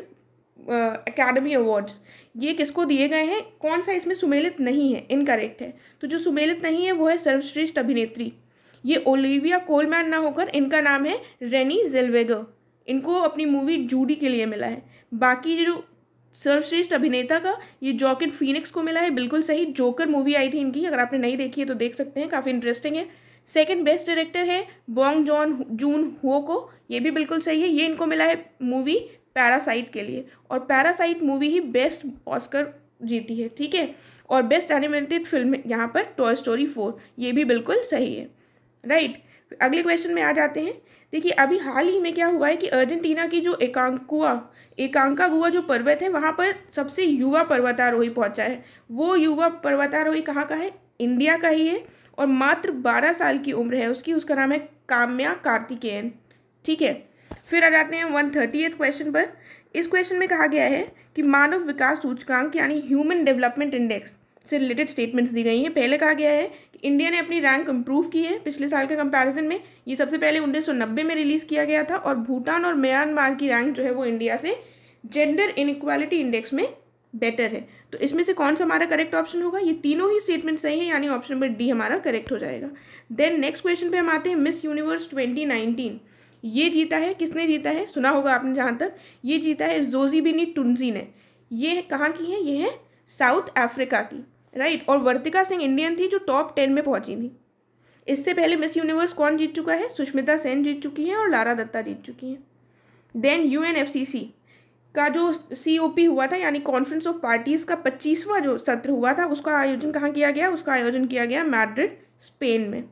अकेडमी अवार्ड्स ये किसको दिए गए हैं कौन सा इसमें सुमेलित नहीं है इनकरेक्ट है तो जो सुमेलित नहीं है वो है सर्वश्रेष्ठ अभिनेत्री ये ओलिविया कोलमैन ना होकर इनका नाम है रेनी जेलवेगर इनको अपनी मूवी जूडी के लिए मिला है बाकी जो सर्वश्रेष्ठ अभिनेता का ये जॉकिन फीनिक्स को मिला है बिल्कुल सही जोकर मूवी आई थी इनकी अगर आपने नहीं देखी है तो देख सकते हैं काफ़ी इंटरेस्टिंग है सेकेंड बेस्ट डायरेक्टर है बोंग जॉन जून हो को ये भी बिल्कुल सही है ये इनको मिला है मूवी पैरासाइट के लिए और पैरासाइट मूवी ही बेस्ट ऑस्कर जीती है ठीक है और बेस्ट एनिमेटेड फिल्म यहाँ पर टॉय स्टोरी फोर ये भी बिल्कुल सही है राइट अगले क्वेश्चन में आ जाते हैं देखिए अभी हाल ही में क्या हुआ है कि अर्जेंटीना की जो एकांकुआ एकांका गुआ जो पर्वत है वहाँ पर सबसे युवा पर्वतारोही पहुँचा है वो युवा पर्वतारोही कहाँ का है इंडिया का ही है और मात्र बारह साल की उम्र है उसकी उसका नाम है काम्या कार्तिकेयन ठीक है फिर आ जाते हैं वन थर्टी क्वेश्चन पर इस क्वेश्चन में कहा गया है कि मानव विकास सूचकांक यानी ह्यूमन डेवलपमेंट इंडेक्स से रिलेटेड स्टेटमेंट्स दी गई हैं पहले कहा गया है कि इंडिया ने अपनी रैंक इंप्रूव की है पिछले साल के कंपैरिजन में ये सबसे पहले उन्नीस में रिलीज़ किया गया था और भूटान और म्यांमार की रैंक जो है वो इंडिया से जेंडर इनक्वालिटी इंडेक्स में बेटर है तो इसमें से कौन सा हमारा करेक्ट ऑप्शन होगा ये तीनों ही स्टेटमेंट सही है यानी ऑप्शन नंबर डी हमारा करेक्ट हो जाएगा देन नेक्स्ट क्वेश्चन पर हम आते हैं मिस यूनिवर्स ट्वेंटी ये जीता है किसने जीता है सुना होगा आपने जहाँ तक ये जीता है जोजी बिनी टुनजी ने ये कहाँ की है ये है साउथ अफ्रीका की राइट और वर्तिका सिंह इंडियन थी जो टॉप टेन में पहुंची थी इससे पहले मिस यूनिवर्स कौन जीत चुका है सुष्मिता सेन जीत चुकी हैं और लारा दत्ता जीत चुकी हैं देन यू का जो सी हुआ था यानी कॉन्फ्रेंस ऑफ पार्टीज़ का पच्चीसवां जो सत्र हुआ था उसका आयोजन कहाँ किया गया उसका आयोजन किया गया मैड्रिड स्पेन में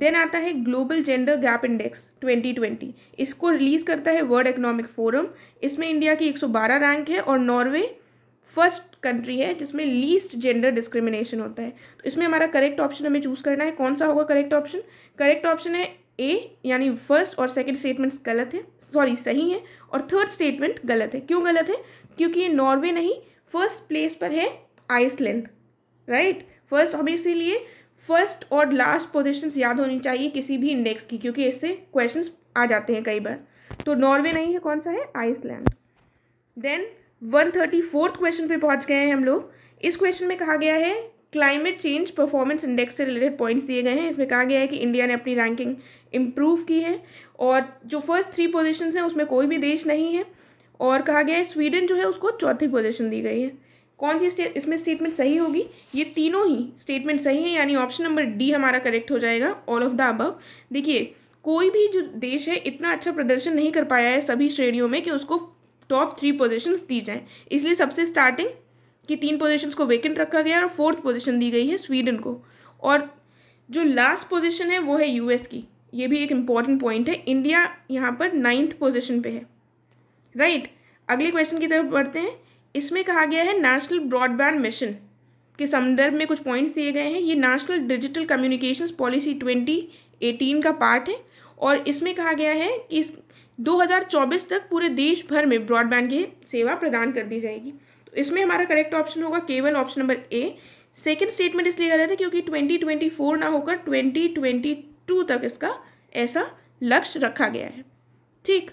देन आता है ग्लोबल जेंडर गैप इंडेक्स 2020 इसको रिलीज़ करता है वर्ल्ड इकोनॉमिक फोरम इसमें इंडिया की 112 रैंक है और नॉर्वे फर्स्ट कंट्री है जिसमें लीस्ट जेंडर डिस्क्रिमिनेशन होता है तो इसमें हमारा करेक्ट ऑप्शन हमें चूज़ करना है कौन सा होगा करेक्ट ऑप्शन करेक्ट ऑप्शन है ए यानी फर्स्ट और सेकेंड स्टेटमेंट्स गलत है सॉरी सही है और थर्ड स्टेटमेंट गलत है क्यों गलत है क्योंकि ये नॉर्वे नहीं फर्स्ट प्लेस पर है आइसलैंड राइट फर्स्ट हमें इसीलिए फर्स्ट और लास्ट पोजीशंस याद होनी चाहिए किसी भी इंडेक्स की क्योंकि इससे क्वेश्चंस आ जाते हैं कई बार तो नॉर्वे नहीं है कौन सा है Iceland then one thirty fourth question पे पहुंच गए हैं हम लोग इस क्वेश्चन में कहा गया है क्लाइमेट चेंज परफॉर्मेंस इंडेक्स से रिलेटेड पॉइंट्स दिए गए हैं इसमें कहा गया है कि इंडिया ने अपनी रैंकिंग इम्प्रूव की है और जो फर्स्ट थ्री पोजीशंस हैं उसमें कोई भी देश नहीं है और कहा गया है स्वीडन जो है उसको चौथी पोजिशन दी गई है कौन सी इसमें स्टेटमेंट सही होगी ये तीनों ही स्टेटमेंट सही है यानी ऑप्शन नंबर डी हमारा करेक्ट हो जाएगा ऑल ऑफ द अबव देखिए कोई भी जो देश है इतना अच्छा प्रदर्शन नहीं कर पाया है सभी श्रेणियों में कि उसको टॉप थ्री पोजिशन दी जाए इसलिए सबसे स्टार्टिंग की तीन पोजिशन को वेकेंट रखा गया और फोर्थ पोजिशन दी गई है स्वीडन को और जो लास्ट पोजिशन है वो है यूएस की ये भी एक इम्पॉर्टेंट पॉइंट है इंडिया यहाँ पर नाइन्थ पोजिशन पर है राइट right? अगले क्वेश्चन की तरफ बढ़ते हैं इसमें कहा गया है नेशनल ब्रॉडबैंड मिशन के संदर्भ में कुछ पॉइंट्स दिए गए हैं ये नेशनल डिजिटल कम्युनिकेशंस पॉलिसी 2018 का पार्ट है और इसमें कहा गया है कि इस 2024 तक पूरे देश भर में ब्रॉडबैंड की सेवा प्रदान कर दी जाएगी तो इसमें हमारा करेक्ट ऑप्शन होगा केवल option number A second statement इसलिए कर रहे थे क्योंकि फोर ना होकर टू तक इसका ऐसा लक्ष्य रखा गया है ठीक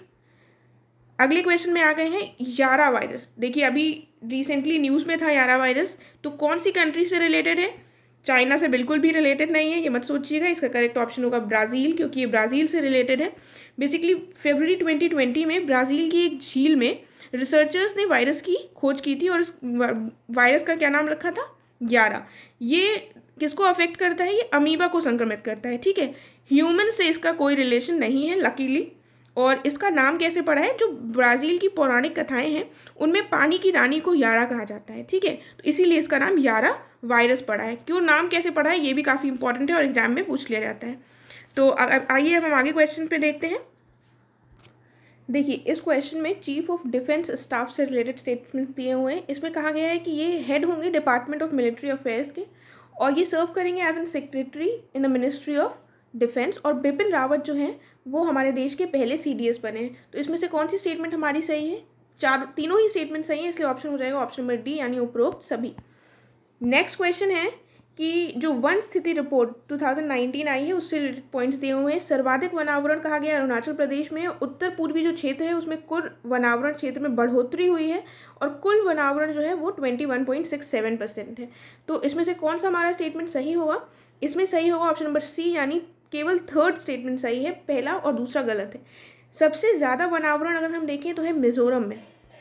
अगले क्वेश्चन में आ गए हैं यारा वायरस देखिए अभी रिसेंटली न्यूज़ में था यारा वायरस तो कौन सी कंट्री से रिलेटेड है चाइना से बिल्कुल भी रिलेटेड नहीं है ये मत सोचिएगा इसका करेक्ट ऑप्शन होगा ब्राज़ील क्योंकि ये ब्राज़ील से रिलेटेड है बेसिकली फेबररी 2020 में ब्राज़ील की एक झील में रिसर्चर्स ने वायरस की खोज की थी और इस वायरस का क्या नाम रखा था यारा ये किसको अफेक्ट करता है ये अमीबा को संक्रमित करता है ठीक है ह्यूमन से इसका कोई रिलेशन नहीं है लकीली और इसका नाम कैसे पड़ा है जो ब्राज़ील की पौराणिक कथाएं हैं उनमें पानी की रानी को यारा कहा जाता है ठीक है तो इसीलिए इसका नाम यारा वायरस पड़ा है क्यों नाम कैसे पड़ा है ये भी काफ़ी इंपॉर्टेंट है और एग्जाम में पूछ लिया जाता है तो आइए हम आगे क्वेश्चन पर देखते हैं देखिए इस क्वेश्चन में चीफ ऑफ डिफेंस स्टाफ से रिलेटेड स्टेटमेंट्स दिए हुए हैं इसमें कहा गया है कि ये हेड होंगे डिपार्टमेंट ऑफ मिलिट्री अफेयर्स के और ये सर्व करेंगे as an secretary in the ministry of defence और बिपिन रावत जो हैं वो हमारे देश के पहले सी बने तो इसमें से कौन सी स्टेटमेंट हमारी सही है चार तीनों ही स्टेटमेंट सही है इसलिए ऑप्शन हो जाएगा ऑप्शन नंबर डी यानी उपरोक्त सभी नेक्स्ट क्वेश्चन है कि जो वन स्थिति रिपोर्ट 2019 आई है उससे रिलेटेड पॉइंट्स दिए हुए हैं सर्वाधिक वनावरण कहा गया अरुणाचल प्रदेश में उत्तर पूर्वी जो क्षेत्र है उसमें कुल वनावरण क्षेत्र में बढ़ोतरी हुई है और कुल वनावरण जो है वो 21.67 परसेंट है तो इसमें से कौन सा हमारा स्टेटमेंट सही होगा इसमें सही होगा ऑप्शन नंबर सी यानी केवल थर्ड स्टेटमेंट सही है पहला और दूसरा गलत है सबसे ज़्यादा वनावरण अगर हम देखें तो है मिज़ोरम में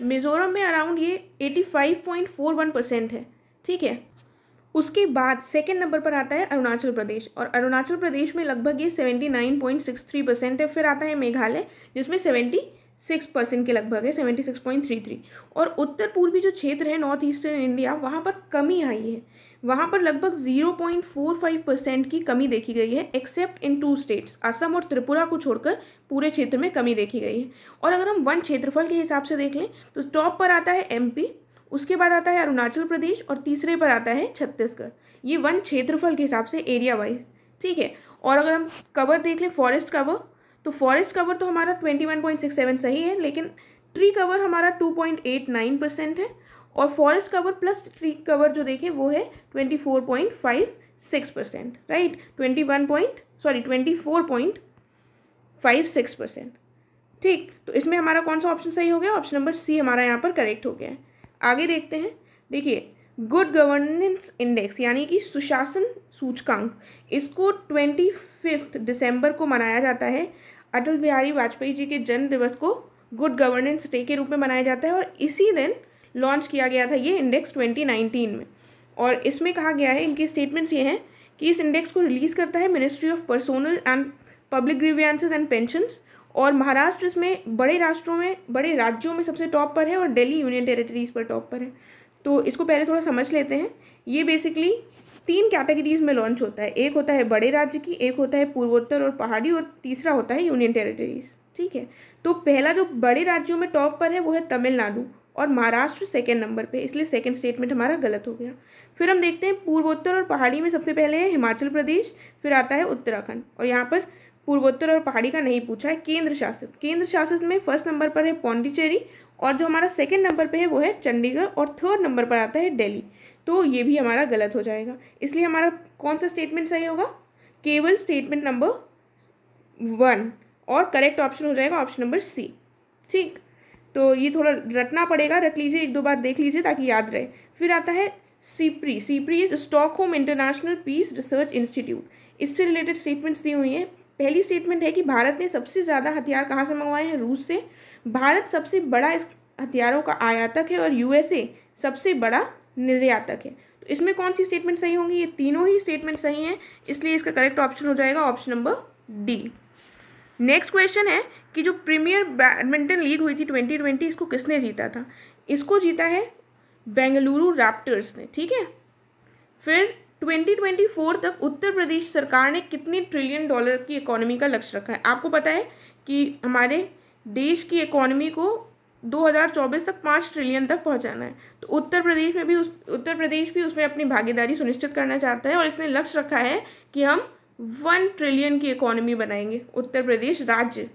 मिज़ोरम में अराउंड ये eighty five point four one percent है ठीक है उसके बाद सेकेंड नंबर पर आता है अरुणाचल प्रदेश और अरुणाचल प्रदेश में लगभग ये seventy nine point six three percent है फिर आता है मेघालय जिसमें सेवेंटी सिक्स परसेंट के लगभग है seventy six point three three और उत्तर पूर्वी जो क्षेत्र है नॉर्थ ईस्टर्न इंडिया वहाँ पर कमी आई है वहाँ पर लगभग 0.45 परसेंट की कमी देखी गई है except in two states Assam और त्रिपुरा को छोड़कर पूरे क्षेत्र में कमी देखी गई है और अगर हम वन क्षेत्रफल के हिसाब से देख लें तो टॉप पर आता है एमपी उसके बाद आता है अरुणाचल प्रदेश और तीसरे पर आता है छत्तीसगढ़ ये वन क्षेत्रफल के हिसाब से एरिया वाइज ठीक है और अगर हम कवर देख लें फॉरेस्ट कवर तो फॉरेस्ट कवर तो हमारा twenty one point six seven सही है लेकिन ट्री कवर हमारा two point eight nine percent है और forest cover plus tree cover जो देखें वो है twenty four point five six percent right twenty one point sorry twenty four point five six percent ठीक तो इसमें हमारा कौन सा ऑप्शन सही हो गया ऑप्शन नंबर सी हमारा यहाँ पर करेक्ट हो गया है आगे देखते हैं देखिए गुड गवर्नेंस इंडेक्स यानी कि सुशासन सूचकांक इसको ट्वेंटी फिफ्थ दिसंबर को मनाया जाता है अटल बिहारी वाजपेयी जी के जन्म दिवस को गुड गवर्नेंस डे के रूप में मनाया जाता है और इसी दिन लॉन्च किया गया था ये इंडेक्स 2019 में और इसमें कहा गया है इनके स्टेटमेंट्स ये हैं कि इस इंडेक्स को रिलीज़ करता है ministry of personnel and public grievances and pension और महाराष्ट्र इसमें बड़े राष्ट्रों में बड़े राज्यों में सबसे टॉप पर है और डेली यूनियन टेरेटरीज पर टॉप पर है तो इसको पहले थोड़ा समझ लेते हैं ये बेसिकली तीन कैटेगरीज में लॉन्च होता है एक होता है बड़े राज्य की एक होता है पूर्वोत्तर और पहाड़ी और तीसरा होता है यूनियन टेरेटरीज ठीक है तो पहला जो बड़े राज्यों में टॉप पर है वो है तमिलनाडु और महाराष्ट्र सेकेंड नंबर पर इसलिए सेकेंड स्टेटमेंट हमारा गलत हो गया फिर हम देखते हैं पूर्वोत्तर और पहाड़ी में सबसे पहले है हिमाचल प्रदेश फिर आता है उत्तराखंड और यहाँ पर पूर्वोत्तर और पहाड़ी का नहीं पूछा है केंद्र शासित केंद्र शासित में फर्स्ट नंबर पर है पौंडीचेरी और जो हमारा सेकेंड नंबर पर है वो है चंडीगढ़ और थर्ड नंबर पर आता है दिल्ली तो ये भी हमारा गलत हो जाएगा इसलिए हमारा कौन सा स्टेटमेंट सही होगा केवल स्टेटमेंट नंबर वन और करेक्ट ऑप्शन हो जाएगा ऑप्शन नंबर सी ठीक तो ये थोड़ा रटना पड़ेगा रट लीजिए एक दो बार देख लीजिए ताकि याद रहे फिर आता है SIPRI SIPRI is Stockholm International Peace Research Institute इससे रिलेटेड स्टेटमेंट्स दी हुई हैं पहली स्टेटमेंट है कि भारत ने सबसे ज़्यादा हथियार कहाँ से मंगवाए हैं रूस से भारत सबसे बड़ा इस हथियारों का आयातक है और यूएसए सबसे बड़ा निर्यातक है तो इसमें कौन सी स्टेटमेंट सही होंगी ये तीनों ही स्टेटमेंट सही हैं इसलिए इसका करेक्ट ऑप्शन हो जाएगा option number D next question है कि जो प्रीमियर बैडमिंटन लीग हुई थी ट्वेंटी ट्वेंटी इसको किसने जीता था इसको जीता है बेंगलुरु रैप्टर्स ने ठीक है फिर 2024 तक उत्तर प्रदेश सरकार ने कितने ट्रिलियन डॉलर की इकोनॉमी का लक्ष्य रखा है आपको पता है कि हमारे देश की इकोनॉमी को 2024 तक पाँच ट्रिलियन तक पहुंचाना है तो उत्तर प्रदेश में भी उस उत्तर प्रदेश भी उसमें अपनी भागीदारी सुनिश्चित करना चाहता है और इसने लक्ष्य रखा है कि हम वन ट्रिलियन की इकोनॉमी बनाएंगे उत्तर प्रदेश राज्य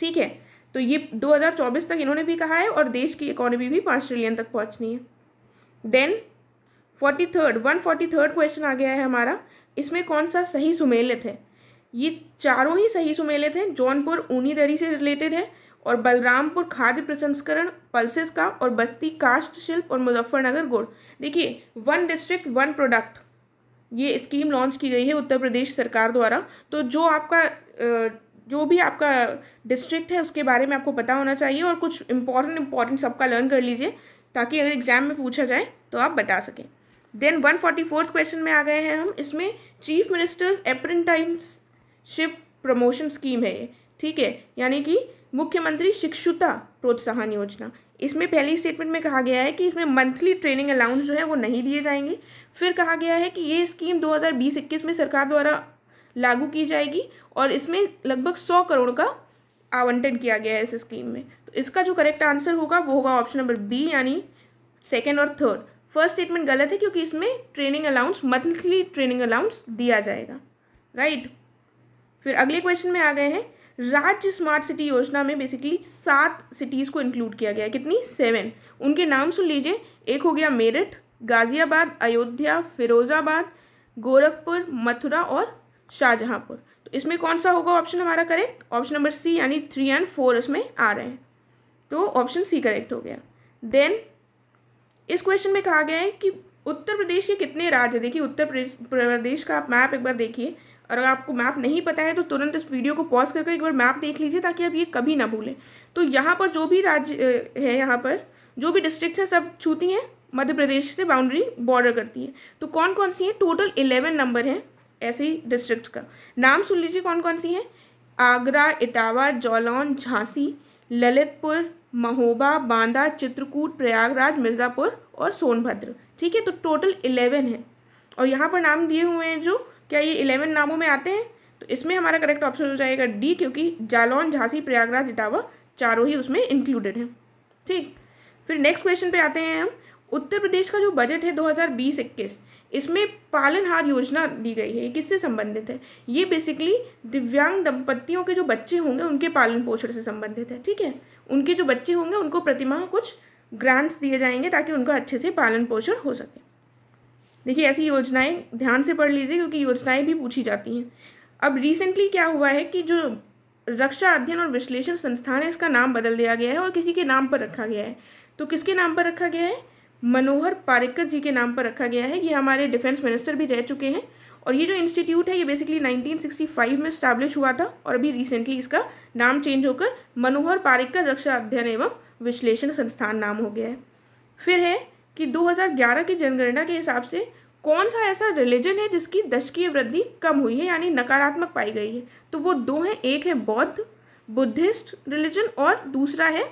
ठीक है तो ये 2024 तक इन्होंने भी कहा है और देश की इकोनॉमी भी पाँच ट्रिलियन तक पहुँचनी है then forty third one forty third question आ गया है हमारा इसमें कौन सा सही सुमेलित है ये चारों ही सही सुमेलित हैं जौनपुर ऊनी दरी से रिलेटेड है और बलरामपुर खाद्य प्रसंस्करण पल्सेस का और बस्ती काष्ट शिल्प और मुजफ्फरनगर गुड़ देखिए वन डिस्ट्रिक्ट वन प्रोडक्ट ये स्कीम लॉन्च की गई है उत्तर प्रदेश सरकार द्वारा तो जो आपका जो भी आपका डिस्ट्रिक्ट है उसके बारे में आपको पता होना चाहिए और कुछ इंपॉर्टेंट इम्पॉर्टेंट सबका लर्न कर लीजिए ताकि अगर एग्जाम में पूछा जाए तो आप बता सकें then one forty fourth question में आ गए हैं हम इसमें chief ministers apprenticeship promotion scheme है ये ठीक है यानी कि मुख्यमंत्री शिक्षुता प्रोत्साहन योजना इसमें पहली स्टेटमेंट में कहा गया है कि इसमें मंथली ट्रेनिंग अलाउंस जो है वो नहीं दिए जाएंगे फिर कहा गया है कि ये स्कीम 2020-21 में सरकार द्वारा लागू की जाएगी और इसमें लगभग सौ करोड़ का आवंटन किया गया है इस स्कीम में तो इसका जो करेक्ट आंसर होगा वो होगा ऑप्शन नंबर बी यानी सेकेंड और थर्ड फर्स्ट स्टेटमेंट गलत है क्योंकि इसमें training allowance monthly training allowance दिया जाएगा राइट फिर अगले क्वेश्चन में आ गए हैं राज्य स्मार्ट सिटी योजना में बेसिकली सात सिटीज़ को इंक्लूड किया गया है कितनी सेवन उनके नाम सुन लीजिए एक हो गया मेरठ गाज़ियाबाद अयोध्या फिरोज़ाबाद गोरखपुर मथुरा और शाहजहाँपुर तो इसमें कौन सा होगा ऑप्शन हमारा करेक्ट ऑप्शन नंबर सी यानी थ्री एंड फोर इसमें आ रहे हैं तो ऑप्शन सी करेक्ट हो गया देन इस क्वेश्चन में कहा गया है कि उत्तर प्रदेश के कितने राज्य हैं देखिए उत्तर प्रदेश का आप मैप एक बार देखिए और अगर आपको मैप नहीं पता है तो तुरंत इस वीडियो को पॉज करके एक बार मैप देख लीजिए ताकि आप ये कभी ना भूलें तो यहाँ पर जो भी राज्य है यहाँ पर जो भी डिस्ट्रिक्ट हैं सब छूती हैं मध्य प्रदेश से बाउंड्री बॉर्डर करती है तो कौन कौन सी हैं टोटल इलेवन नंबर हैं ऐसे डिस्ट्रिक्ट का नाम सुन लीजिए कौन कौन सी हैं आगरा इटावा जौलौन झांसी ललितपुर महोबा बांदा चित्रकूट प्रयागराज मिर्ज़ापुर और सोनभद्र ठीक है तो टोटल इलेवन है और यहाँ पर नाम दिए हुए हैं जो क्या ये इलेवन नामों में आते हैं तो इसमें हमारा करेक्ट ऑप्शन हो जाएगा डी क्योंकि जालौन झांसी प्रयागराज इटावा चारों ही उसमें इंक्लूडेड हैं ठीक फिर नेक्स्ट क्वेश्चन पे आते हैं हम उत्तर प्रदेश का जो बजट है दो हज़ार इसमें पालनहार योजना दी गई है ये किससे संबंधित है ये बेसिकली दिव्यांग दंपतियों के जो बच्चे होंगे उनके पालन पोषण से संबंधित है ठीक है उनके जो बच्चे होंगे उनको प्रतिमाह कुछ ग्रांट्स दिए जाएंगे ताकि उनका अच्छे से पालन पोषण हो सके देखिए ऐसी योजनाएं ध्यान से पढ़ लीजिए क्योंकि योजनाएं भी पूछी जाती हैं अब रिसेंटली क्या हुआ है कि जो रक्षा अध्ययन और विश्लेषण संस्थान है इसका नाम बदल दिया गया है और किसी के नाम पर रखा गया है तो किसके नाम पर रखा गया है मनोहर पारेकर जी के नाम पर रखा गया है ये हमारे डिफेंस मिनिस्टर भी रह चुके हैं और ये जो इंस्टीट्यूट है ये बेसिकली 1965 में स्टैब्लिश हुआ था और अभी रिसेंटली इसका नाम चेंज होकर मनोहर पारेकर रक्षा अध्ययन एवं विश्लेषण संस्थान नाम हो गया है फिर है कि 2011 की जनगणना के हिसाब से कौन सा ऐसा रिलीजन है जिसकी दशकीय वृद्धि कम हुई है यानी नकारात्मक पाई गई है तो वो दो हैं एक है बौद्ध बुद्धिस्ट रिलीजन और दूसरा है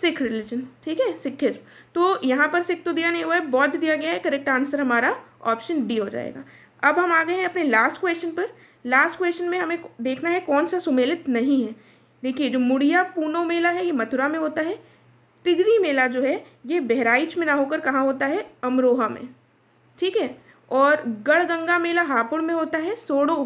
सिख रिलीजन ठीक है सिखिज्म तो यहाँ पर सिख तो दिया नहीं हुआ है बौद्ध दिया गया है करेक्ट आंसर हमारा ऑप्शन डी हो जाएगा अब हम आ गए हैं अपने लास्ट क्वेश्चन पर लास्ट क्वेश्चन में हमें देखना है कौन सा सुमेलित नहीं है देखिए जो मुड़िया पूनो मेला है ये मथुरा में होता है तिगरी मेला जो है ये बहराइच में ना होकर कहाँ होता है अमरोहा में ठीक है और गढ़गंगा मेला हापुड़ में होता है सोड़ो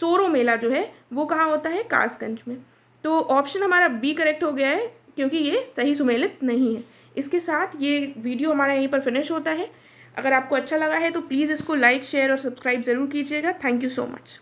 सोरो मेला जो है वो कहाँ होता है कासगंज में तो ऑप्शन हमारा बी करेक्ट हो गया है क्योंकि ये सही सुमेलित नहीं है इसके साथ ये वीडियो हमारा यहीं पर फिनिश होता है अगर आपको अच्छा लगा है तो प्लीज़ इसको लाइक शेयर और सब्सक्राइब ज़रूर कीजिएगा थैंक यू सो मच